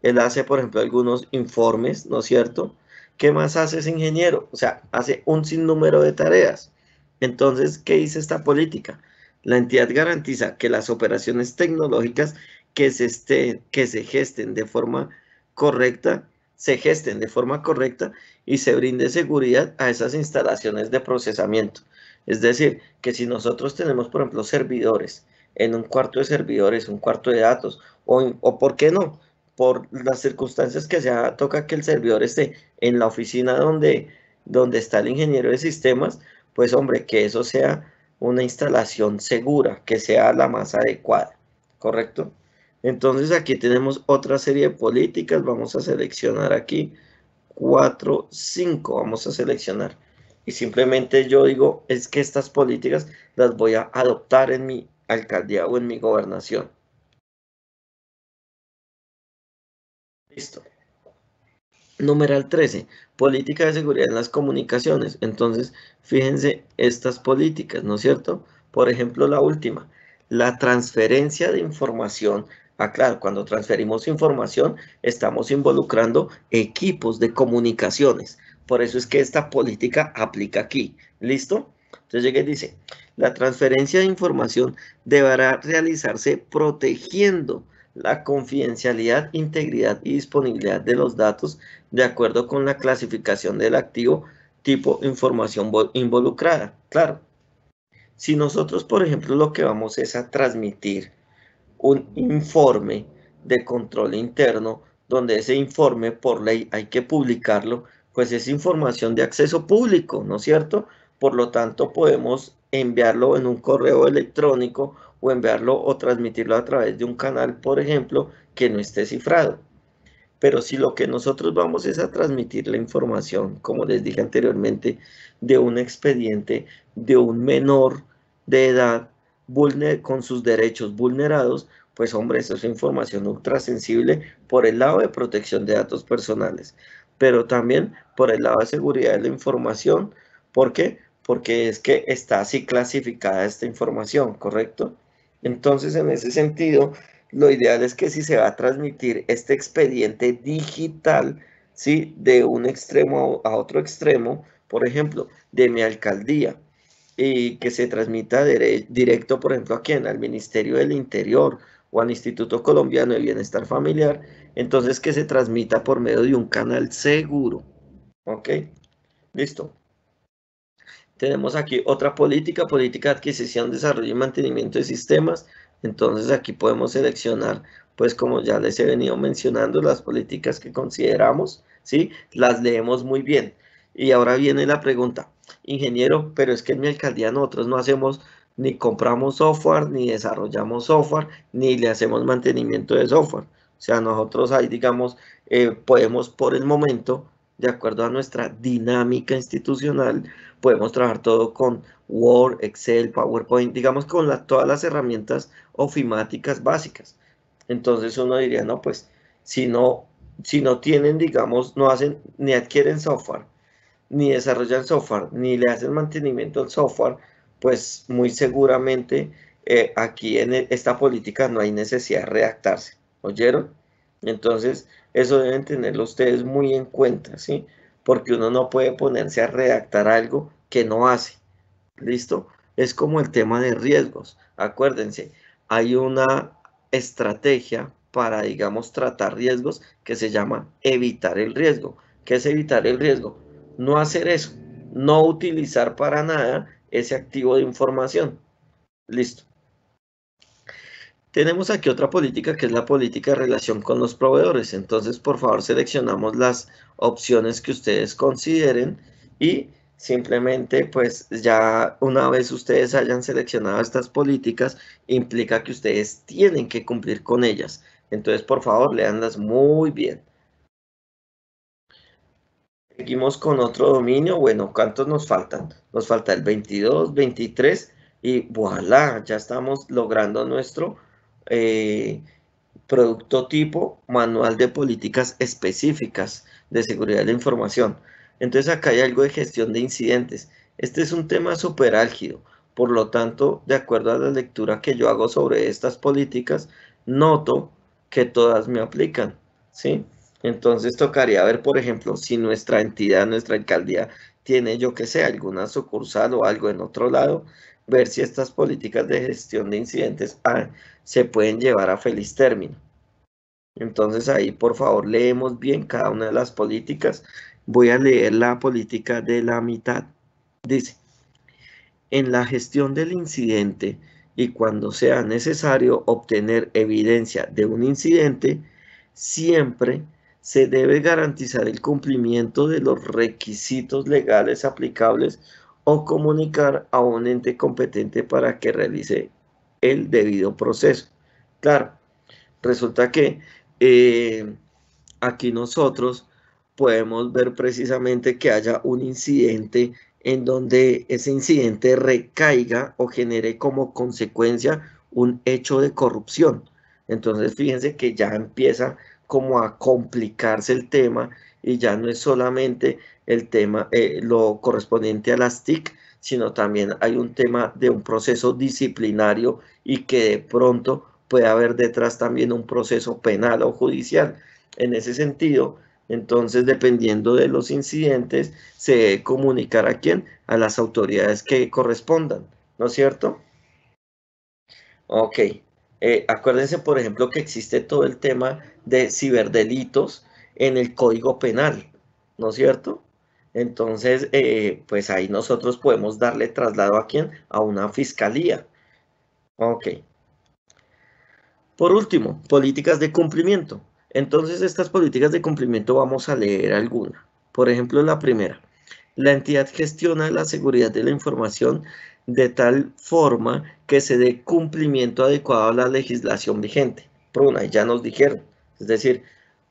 Él hace, por ejemplo, algunos informes, ¿no es cierto? ¿Qué más hace ese ingeniero? O sea, hace un sinnúmero de tareas. Entonces, ¿qué dice esta política? La entidad garantiza que las operaciones tecnológicas que se, que se gesten de forma correcta, se gesten de forma correcta y se brinde seguridad a esas instalaciones de procesamiento. Es decir, que si nosotros tenemos, por ejemplo, servidores en un cuarto de servidores, un cuarto de datos, o, por qué no, por las circunstancias que sea, toca que el servidor esté en la oficina donde, donde está el ingeniero de sistemas, pues hombre, que eso sea una instalación segura, que sea la más adecuada, ¿correcto? Entonces aquí tenemos otra serie de políticas, vamos a seleccionar aquí 4, 5, vamos a seleccionar. Y simplemente yo digo, es que estas políticas las voy a adoptar en mi alcaldía o en mi gobernación. Listo. Numeral 13. Política de seguridad en las comunicaciones. Entonces, fíjense estas políticas, ¿no es cierto? Por ejemplo, la última, la transferencia de información. Ah, claro, cuando transferimos información, estamos involucrando equipos de comunicaciones. Por eso es que esta política aplica aquí. ¿Listo? Entonces llega dice, la transferencia de información deberá realizarse protegiendo la confidencialidad, integridad y disponibilidad de los datos de acuerdo con la clasificación del activo tipo información involucrada. Claro, si nosotros, por ejemplo, lo que vamos es a transmitir un informe de control interno, donde ese informe por ley hay que publicarlo, pues es información de acceso público, ¿no es cierto? Por lo tanto, podemos enviarlo en un correo electrónico o enviarlo o transmitirlo a través de un canal, por ejemplo, que no esté cifrado. Pero si lo que nosotros vamos es a transmitir la información, como les dije anteriormente, de un expediente de un menor de edad con sus derechos vulnerados, pues hombre, eso es información ultrasensible por el lado de protección de datos personales, pero también por el lado de seguridad de la información. ¿Por qué? Porque es que está así clasificada esta información, ¿correcto? Entonces, en ese sentido, lo ideal es que si se va a transmitir este expediente digital, ¿sí? De un extremo a otro extremo, por ejemplo, de mi alcaldía, y que se transmita directo, por ejemplo, a quién, al Ministerio del Interior o al Instituto Colombiano de Bienestar Familiar, entonces que se transmita por medio de un canal seguro. ¿Ok? Listo. Tenemos aquí otra política, política de adquisición, desarrollo y mantenimiento de sistemas. Entonces aquí podemos seleccionar, pues como ya les he venido mencionando, las políticas que consideramos, ¿sí? Las leemos muy bien. Y ahora viene la pregunta, ingeniero, pero es que en mi alcaldía nosotros no hacemos ni compramos software, ni desarrollamos software, ni le hacemos mantenimiento de software. O sea, nosotros ahí, digamos, eh, podemos por el momento, de acuerdo a nuestra dinámica institucional, podemos trabajar todo con Word, Excel, PowerPoint, digamos con todas las herramientas ofimáticas básicas. Entonces uno diría, no, pues si no, si no tienen, digamos, no hacen ni adquieren software, ni desarrollan software, ni le hacen mantenimiento al software, pues muy seguramente eh, aquí en e, esta política no hay necesidad de redactarse. ¿Oyeron? Entonces, eso deben tenerlo ustedes muy en cuenta, ¿sí? porque uno no puede ponerse a redactar algo que no hace. ¿Listo? Es como el tema de riesgos. Acuérdense, hay una estrategia para, digamos, tratar riesgos que se llama evitar el riesgo. ¿Qué es evitar el riesgo? No hacer eso, no utilizar para nada ese activo de información. Listo. Tenemos aquí otra política que es la política de relación con los proveedores. Entonces, por favor, seleccionamos las opciones que ustedes consideren y simplemente pues ya una vez ustedes hayan seleccionado estas políticas implica que ustedes tienen que cumplir con ellas entonces por favor leanlas muy bien seguimos con otro dominio bueno cuántos nos faltan nos falta el 22 23 y voilà ya estamos logrando nuestro eh, producto tipo, manual de políticas específicas de seguridad de la información. Entonces acá hay algo de gestión de incidentes. Este es un tema súper álgido. Por lo tanto, de acuerdo a la lectura que yo hago sobre estas políticas, noto que todas me aplican. ¿sí? Entonces tocaría ver, por ejemplo, si nuestra entidad, nuestra alcaldía tiene, yo que sé, alguna sucursal o algo en otro lado, ver si estas políticas de gestión de incidentes ah, se pueden llevar a feliz término. Entonces ahí por favor leemos bien cada una de las políticas. Voy a leer la política de la mitad. Dice, en la gestión del incidente y cuando sea necesario obtener evidencia de un incidente, siempre se debe garantizar el cumplimiento de los requisitos legales aplicables o comunicar a un ente competente para que realice el debido proceso. Claro, resulta que eh, aquí nosotros podemos ver precisamente que haya un incidente en donde ese incidente recaiga o genere como consecuencia un hecho de corrupción. Entonces fíjense que ya empieza como a complicarse el tema y ya no es solamente el tema, eh, lo correspondiente a las TIC, sino también hay un tema de un proceso disciplinario y que de pronto puede haber detrás también un proceso penal o judicial. En ese sentido, entonces, dependiendo de los incidentes, se debe comunicar a quién, a las autoridades que correspondan, ¿no es cierto? Ok, eh, acuérdense, por ejemplo, que existe todo el tema de ciberdelitos en el Código Penal, ¿no es cierto? Entonces, eh, pues ahí nosotros podemos darle traslado a quién? A una fiscalía. Ok. Por último, políticas de cumplimiento. Entonces, estas políticas de cumplimiento vamos a leer alguna. Por ejemplo, la primera. La entidad gestiona la seguridad de la información de tal forma que se dé cumplimiento adecuado a la legislación vigente. Pruna, ya nos dijeron. Es decir,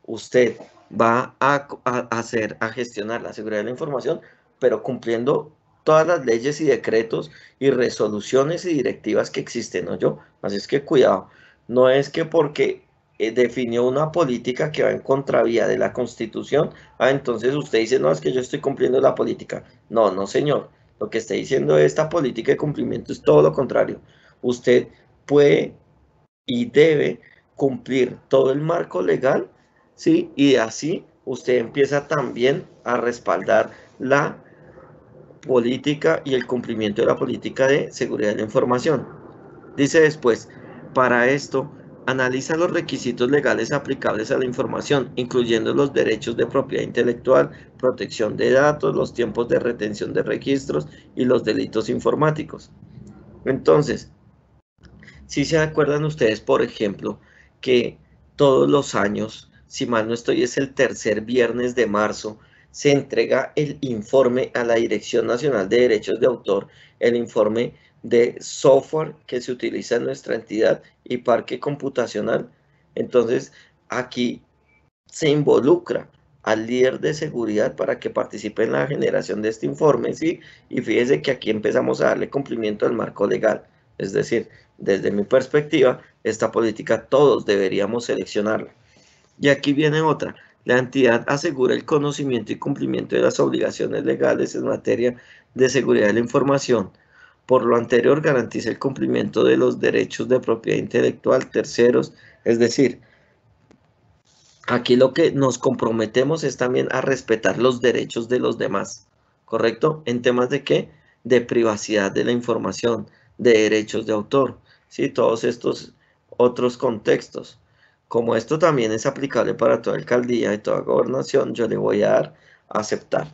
usted va a, hacer, a gestionar la seguridad de la información, pero cumpliendo todas las leyes y decretos y resoluciones y directivas que existen, ¿no yo? Así es que cuidado, no es que porque eh, definió una política que va en contravía de la Constitución, ah, entonces usted dice, no, es que yo estoy cumpliendo la política. No, no, señor. Lo que está diciendo esta política de cumplimiento es todo lo contrario. Usted puede y debe cumplir todo el marco legal ¿sí? Y así usted empieza también a respaldar la política y el cumplimiento de la política de seguridad de la información. Dice después, para esto, analiza los requisitos legales aplicables a la información, incluyendo los derechos de propiedad intelectual, protección de datos, los tiempos de retención de registros y los delitos informáticos. Entonces, si se acuerdan ustedes, por ejemplo, que todos los años si mal no estoy, es el tercer viernes de marzo, se entrega el informe a la Dirección Nacional de Derechos de Autor, el informe de software que se utiliza en nuestra entidad y parque computacional. Entonces, aquí se involucra al líder de seguridad para que participe en la generación de este informe, ¿sí? Y fíjese que aquí empezamos a darle cumplimiento al marco legal. Es decir, desde mi perspectiva, esta política todos deberíamos seleccionarla. Y aquí viene otra. La entidad asegura el conocimiento y cumplimiento de las obligaciones legales en materia de seguridad de la información. Por lo anterior, garantiza el cumplimiento de los derechos de propiedad intelectual terceros, es decir, aquí lo que nos comprometemos es también a respetar los derechos de los demás, ¿correcto? En temas de qué? De privacidad de la información, de derechos de autor, ¿sí? Todos estos otros contextos como esto también es aplicable para toda alcaldía y toda gobernación, yo le voy a dar a aceptar.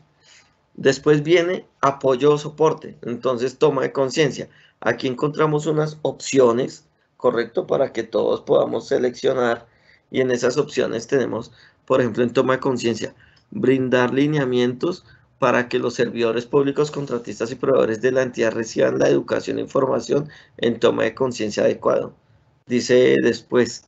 Después viene apoyo o soporte, entonces toma de conciencia. Aquí encontramos unas opciones, ¿correcto? Para que todos podamos seleccionar y en esas opciones tenemos, por ejemplo, en toma de conciencia, brindar lineamientos para que los servidores públicos, contratistas y proveedores de la entidad reciban la educación e información en toma de conciencia adecuado. Dice después,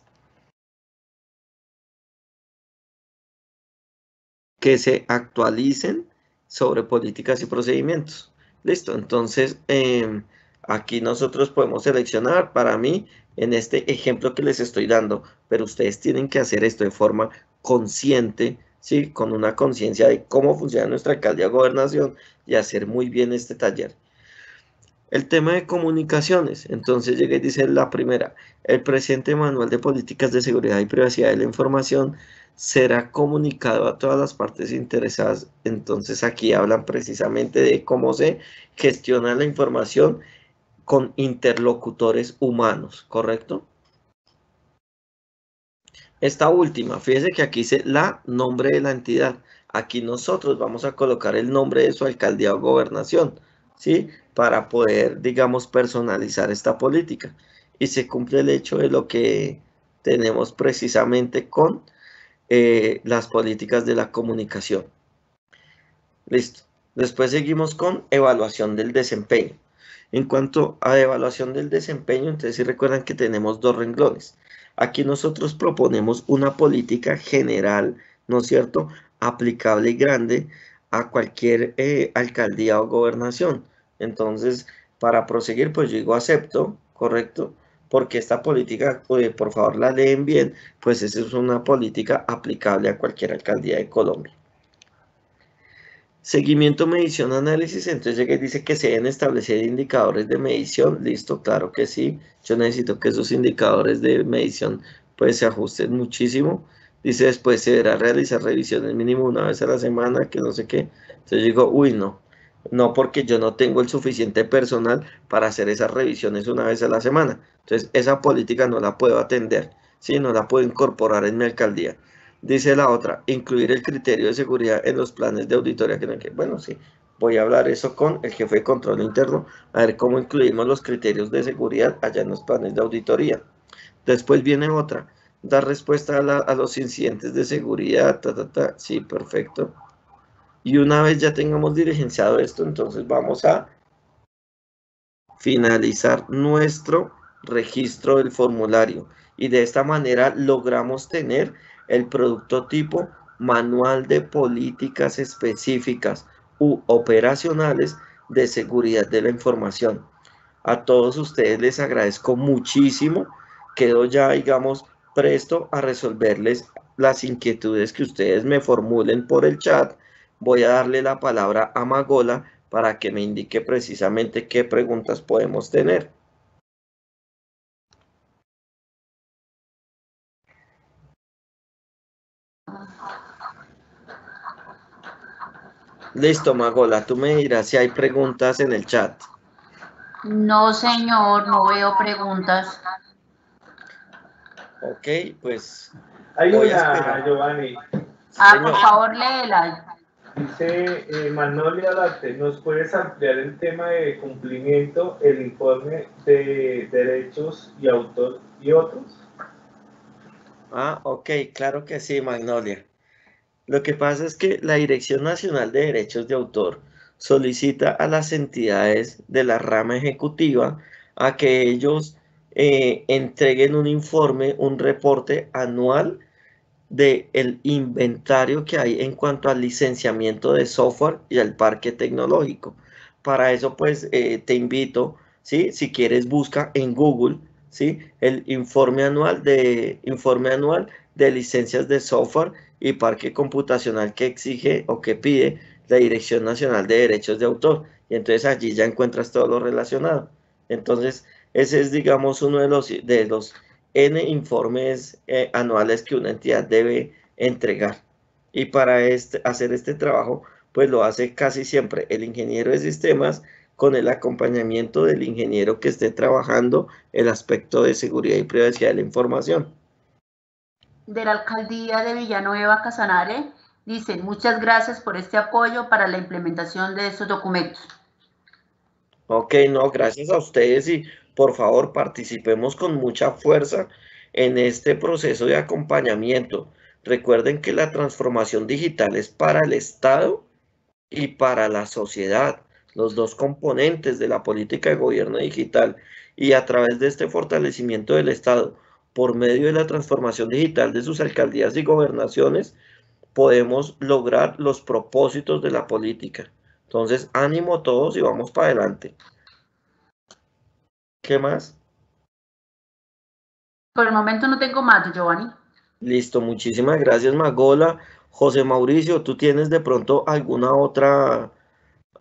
que se actualicen sobre políticas y procedimientos. Listo, entonces em, aquí nosotros podemos seleccionar para mí en este ejemplo que les estoy dando, pero ustedes tienen que hacer esto de forma consciente, ¿sí? con una conciencia de cómo funciona nuestra alcaldía gobernación y hacer muy bien este taller. El tema de comunicaciones, entonces llegué y dice la primera, el presente manual de políticas de seguridad y privacidad de la información será comunicado a todas las partes interesadas. Entonces aquí hablan precisamente de cómo se gestiona la información con interlocutores humanos, ¿correcto? Esta última, fíjese que aquí dice la nombre de la entidad. Aquí nosotros vamos a colocar el nombre de su alcaldía o gobernación, ¿sí? Para poder, digamos, personalizar esta política. Y se cumple el hecho de lo que tenemos precisamente con eh, las políticas de la comunicación. Listo. Después seguimos con evaluación del desempeño. En cuanto a evaluación del desempeño, entonces si recuerdan que tenemos dos renglones. Aquí nosotros proponemos una política general, ¿no es cierto?, aplicable y grande a cualquier eh, alcaldía o gobernación. Entonces, para proseguir, pues yo digo acepto, ¿correcto? porque esta política, eh, por favor la leen bien, pues esa es una política aplicable a cualquier alcaldía de Colombia. Seguimiento, medición, análisis. Entonces dice que se deben establecer indicadores de medición. Listo, claro que sí. Yo necesito que esos indicadores de medición pues se ajusten muchísimo. Dice después se deberá realizar revisiones mínimo una vez a la semana, que no sé qué. Entonces yo digo, uy, no, no porque yo no tengo el suficiente personal para hacer esas revisiones una vez a la semana. Entonces, esa política no la puedo atender, ¿sí? no la puedo incorporar en mi alcaldía. Dice la otra, incluir el criterio de seguridad en los planes de auditoría. bueno, sí, voy a hablar eso con el jefe de control interno, a ver cómo incluimos los criterios de seguridad allá en los planes de auditoría. Después viene otra, dar respuesta a, a los incidentes de seguridad, ta, ta, ta. sí, perfecto. Y una vez ya tengamos dirigenciado esto, entonces vamos a finalizar nuestro registro del formulario. Y de esta manera logramos tener el producto tipo manual de políticas específicas u operacionales de seguridad de la información. A todos ustedes les agradezco muchísimo. Quedo ya, digamos, presto a resolverles las inquietudes que ustedes me formulen por el chat voy a darle la palabra a Magola para que me indique precisamente qué preguntas podemos tener. Listo, Magola, tú me dirás si hay preguntas en el chat. No, señor, no veo preguntas. Ok, pues... Hay una, Giovanni. Ah, por favor, léela. Dice Magnolia eh, Manolia ¿nos puedes ampliar el tema de cumplimiento, el informe de derechos y autor y otros? Ah, ok, claro que sí, Magnolia. Lo que pasa es que la Dirección Nacional de Derechos de Autor solicita a las entidades de la rama ejecutiva a que ellos eh, entreguen un informe, un reporte anual del inventario que hay en cuanto al licenciamiento de software y al parque tecnológico. Para eso, pues, eh, te invito, ¿sí? Si quieres, busca en Google, ¿sí? El informe anual de, informe anual de licencias de software y parque computacional que exige o que pide la Dirección Nacional de Derechos de Autor. Y entonces allí ya encuentras todo lo relacionado. Entonces, ese es, digamos, uno de los, de los N informes eh, anuales que una entidad debe entregar. Y para este, hacer este trabajo, pues lo hace casi siempre el ingeniero de sistemas con el acompañamiento del ingeniero que esté trabajando el aspecto de seguridad y privacidad de la información. De la alcaldía de Villanueva, Casanare, dicen muchas gracias por este apoyo para la implementación de estos documentos. Ok, no, gracias a ustedes y por favor participemos con mucha fuerza en este proceso de acompañamiento. Recuerden que la transformación digital es para el Estado y para la sociedad, los dos componentes de la política de gobierno digital. Y a través de este fortalecimiento del Estado, por medio de la transformación digital de sus alcaldías y gobernaciones, podemos lograr los propósitos de la política. Entonces, ánimo a todos y vamos para adelante. ¿Qué más? Por el momento no tengo más, Giovanni. Listo, muchísimas gracias, Magola. José Mauricio, ¿tú tienes de pronto alguna otra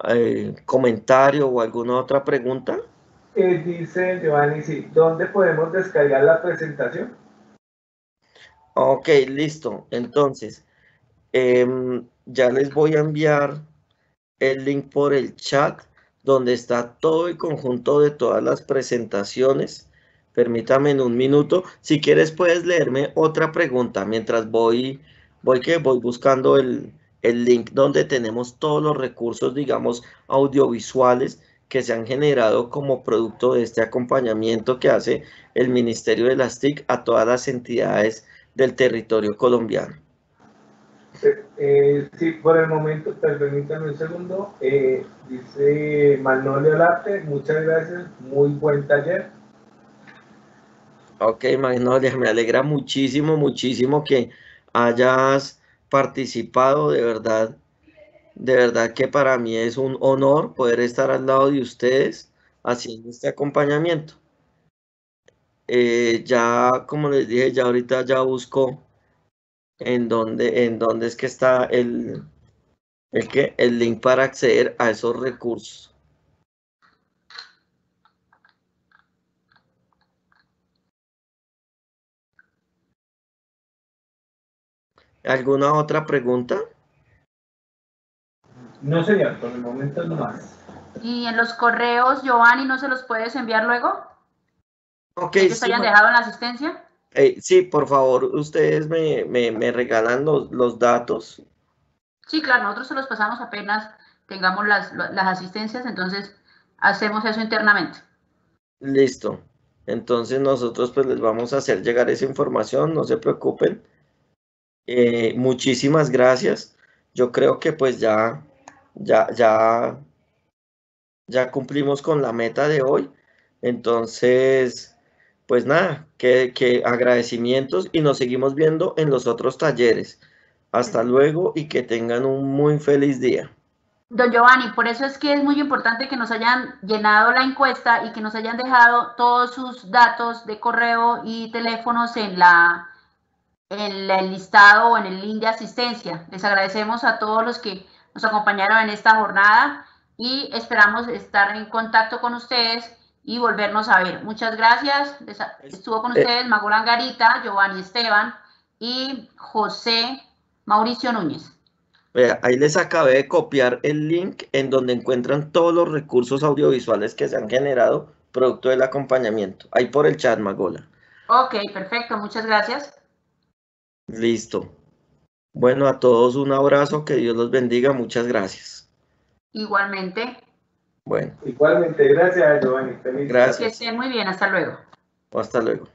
eh, comentario o alguna otra pregunta? Eh, dice Giovanni, sí, ¿dónde podemos descargar la presentación? Ok, listo. Entonces, em, ya les voy a enviar el link por el chat donde está todo el conjunto de todas las presentaciones. Permítame en un minuto. Si quieres puedes leerme otra pregunta mientras voy, voy, que voy buscando el, el link donde tenemos todos los recursos, digamos, audiovisuales que se han generado como producto de este acompañamiento que hace el Ministerio de las TIC a todas las entidades del territorio colombiano. Eh, sí, por el momento, pues, permítanme un segundo. Eh, dice Magnolia Larte, muchas gracias, muy buen taller. Ok, Magnolia, me alegra muchísimo, muchísimo que hayas participado, de verdad. De verdad que para mí es un honor poder estar al lado de ustedes haciendo este acompañamiento. Eh, ya, como les dije, ya ahorita ya busco en dónde, en dónde es que está el, el, que, el link para acceder a esos recursos. ¿Alguna otra pregunta? No, señor, por el momento no más. ¿Y en los correos, Giovanni, no se los puedes enviar luego? Ok. ¿Ellos hayan dejado en la asistencia? Eh, sí, por favor, ustedes me, me, regalan los, datos. Sí, claro, nosotros se los pasamos apenas tengamos las, asistencias, entonces hacemos eso internamente. Listo. Entonces nosotros pues les vamos a hacer llegar esa información, no se preocupen. Eh, muchísimas gracias. Yo creo que pues ya, ya, ya, ya cumplimos con la meta de hoy. Entonces pues nada, que, agradecimientos y nos seguimos viendo en los otros talleres. Hasta luego y que tengan un muy feliz día. Don Giovanni, por eso es que es muy importante que nos hayan llenado la encuesta y que nos hayan dejado todos sus datos de correo y teléfonos en la en el listado o en el link de asistencia. Les agradecemos a todos los que nos acompañaron en esta jornada y esperamos estar en contacto con ustedes y volvernos a ver. Muchas gracias. Estuvo con eh, ustedes Magola Garita, Giovanni Esteban y José Mauricio Núñez. ahí les acabé de copiar el link en donde encuentran todos los recursos audiovisuales que se han generado producto del acompañamiento. Ahí por el chat, Magola. Ok, perfecto. Muchas gracias. Listo. Bueno, a todos un abrazo. Que Dios los bendiga. Muchas gracias. Igualmente. Bueno. Igualmente, gracias Giovanni. Feliz gracias. muy bien, hasta luego. Hasta luego.